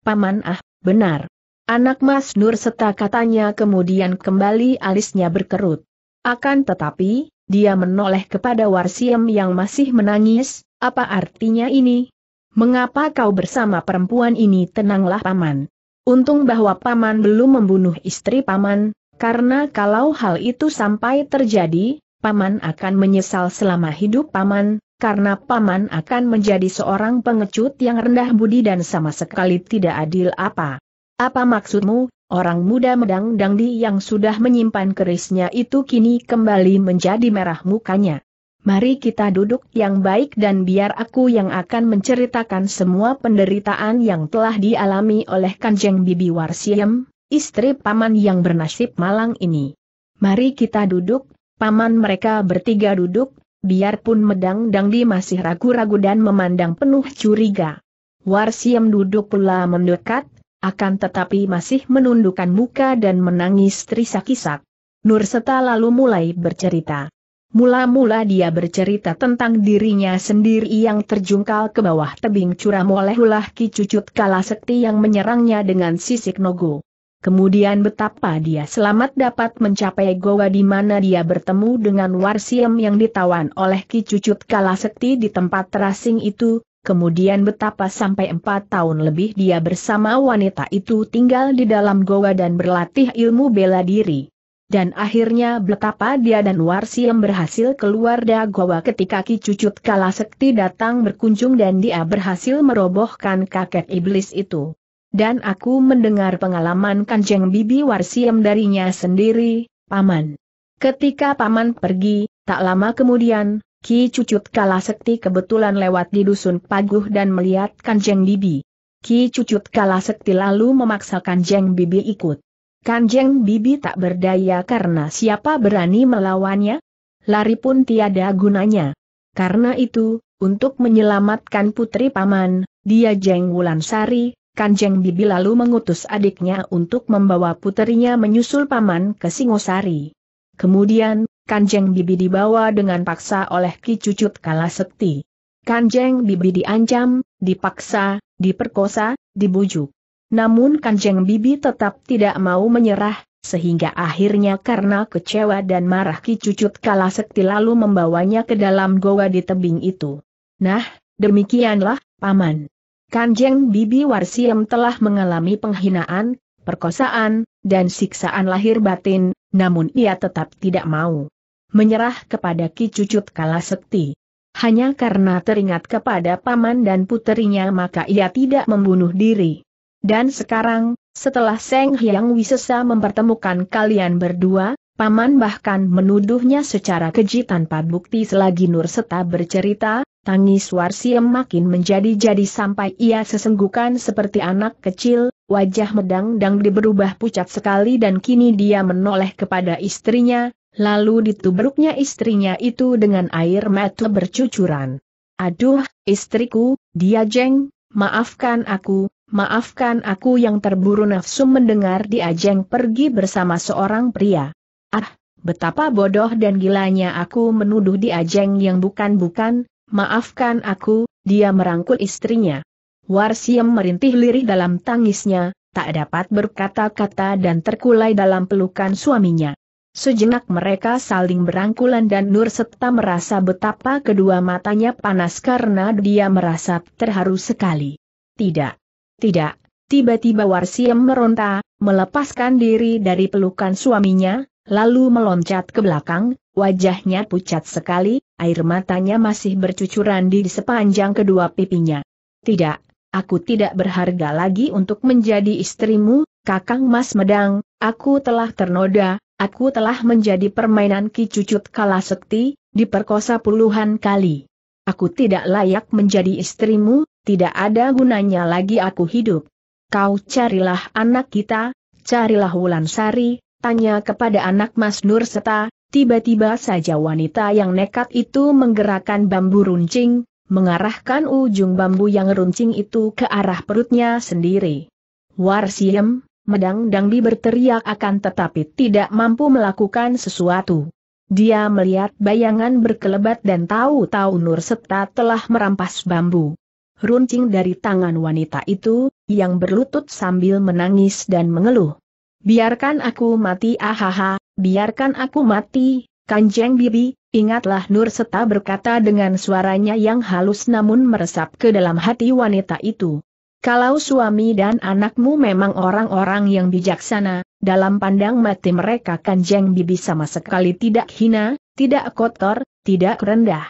Paman Ah, benar. Anak Mas Nur katanya kemudian kembali alisnya berkerut. Akan tetapi, dia menoleh kepada Warsiem yang masih menangis, apa artinya ini? Mengapa kau bersama perempuan ini tenanglah paman? Untung bahwa paman belum membunuh istri paman, karena kalau hal itu sampai terjadi, paman akan menyesal selama hidup paman, karena paman akan menjadi seorang pengecut yang rendah budi dan sama sekali tidak adil apa. Apa maksudmu, orang muda medang dangdi yang sudah menyimpan kerisnya itu kini kembali menjadi merah mukanya. Mari kita duduk yang baik dan biar aku yang akan menceritakan semua penderitaan yang telah dialami oleh Kanjeng Bibi Warsiem, istri paman yang bernasib malang ini. Mari kita duduk, paman mereka bertiga duduk, biarpun Medang Dangdi masih ragu-ragu dan memandang penuh curiga. Warsiem duduk pula mendekat, akan tetapi masih menundukkan muka dan menangis terisak-isak. Nurseta lalu mulai bercerita. Mula-mula dia bercerita tentang dirinya sendiri yang terjungkal ke bawah tebing curam oleh ulah kicucut kalasekti yang menyerangnya dengan sisik nogo. Kemudian betapa dia selamat dapat mencapai goa di mana dia bertemu dengan Warsiem yang ditawan oleh kicucut kalasekti di tempat terasing itu, kemudian betapa sampai empat tahun lebih dia bersama wanita itu tinggal di dalam goa dan berlatih ilmu bela diri. Dan akhirnya betapa dia dan Warsiem berhasil keluar dari gua ketika Ki Cucut Kala Sekti datang berkunjung dan dia berhasil merobohkan kakek iblis itu. Dan aku mendengar pengalaman Kanjeng Bibi Warsiem darinya sendiri, Paman. Ketika Paman pergi, tak lama kemudian, Ki Cucut Kala Sekti kebetulan lewat di dusun Paguh dan melihat Kanjeng Bibi. Ki Cucut Kala Sekti lalu memaksa Kanjeng Bibi ikut. Kanjeng Bibi tak berdaya karena siapa berani melawannya? Lari pun tiada gunanya. Karena itu, untuk menyelamatkan putri paman, dia Jeng Wulan Sari, Kanjeng Bibi lalu mengutus adiknya untuk membawa putrinya menyusul paman ke Singosari. Kemudian, Kanjeng Bibi dibawa dengan paksa oleh Ki Cucut Kalasekti. Kanjeng Bibi diancam, dipaksa, diperkosa, dibujuk. Namun Kanjeng Bibi tetap tidak mau menyerah, sehingga akhirnya karena kecewa dan marah Ki Cucut sekti lalu membawanya ke dalam goa di tebing itu. Nah, demikianlah, Paman. Kanjeng Bibi Warsiem telah mengalami penghinaan, perkosaan, dan siksaan lahir batin, namun ia tetap tidak mau menyerah kepada Ki Cucut Sekti. Hanya karena teringat kepada paman dan puterinya maka ia tidak membunuh diri. Dan sekarang, setelah Seng Hyang Wisesa mempertemukan kalian berdua, Paman bahkan menuduhnya secara keji tanpa bukti selagi Nur Seta bercerita, tangis Warsiem makin menjadi-jadi sampai ia sesenggukan seperti anak kecil, wajah medang dang diberubah pucat sekali dan kini dia menoleh kepada istrinya, lalu ditubruknya istrinya itu dengan air mata bercucuran. Aduh, istriku, dia jeng, maafkan aku, maafkan aku yang terburu nafsu mendengar diajeng pergi bersama seorang pria. Ah, betapa bodoh dan gilanya aku menuduh diajeng yang bukan-bukan, maafkan aku, dia merangkul istrinya. Warsiem merintih lirih dalam tangisnya, tak dapat berkata-kata dan terkulai dalam pelukan suaminya. Sejenak mereka saling berangkulan dan Nur serta merasa betapa kedua matanya panas karena dia merasa terharu sekali. Tidak. Tidak, tiba-tiba Warsiem meronta, melepaskan diri dari pelukan suaminya, lalu meloncat ke belakang, wajahnya pucat sekali, air matanya masih bercucuran di sepanjang kedua pipinya. Tidak, aku tidak berharga lagi untuk menjadi istrimu, Kakang Mas Medang, aku telah ternoda, aku telah menjadi permainan Ki Cucut Kalasekti, diperkosa puluhan kali. Aku tidak layak menjadi istrimu, tidak ada gunanya lagi aku hidup. Kau carilah anak kita, carilah Wulan Sari. tanya kepada anak Mas Nur Seta, tiba-tiba saja wanita yang nekat itu menggerakkan bambu runcing, mengarahkan ujung bambu yang runcing itu ke arah perutnya sendiri. Warsiem, medang Dangdi berteriak akan tetapi tidak mampu melakukan sesuatu dia melihat bayangan berkelebat dan tahu-tahu Nur Seta telah merampas bambu. Runcing dari tangan wanita itu, yang berlutut sambil menangis dan mengeluh. Biarkan aku mati ahaha, biarkan aku mati, kanjeng bibi, ingatlah Nur Seta berkata dengan suaranya yang halus namun meresap ke dalam hati wanita itu. Kalau suami dan anakmu memang orang-orang yang bijaksana, dalam pandang mati mereka kanjeng bibi sama sekali tidak hina, tidak kotor, tidak rendah.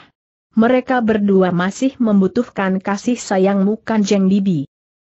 Mereka berdua masih membutuhkan kasih sayangmu kanjeng bibi.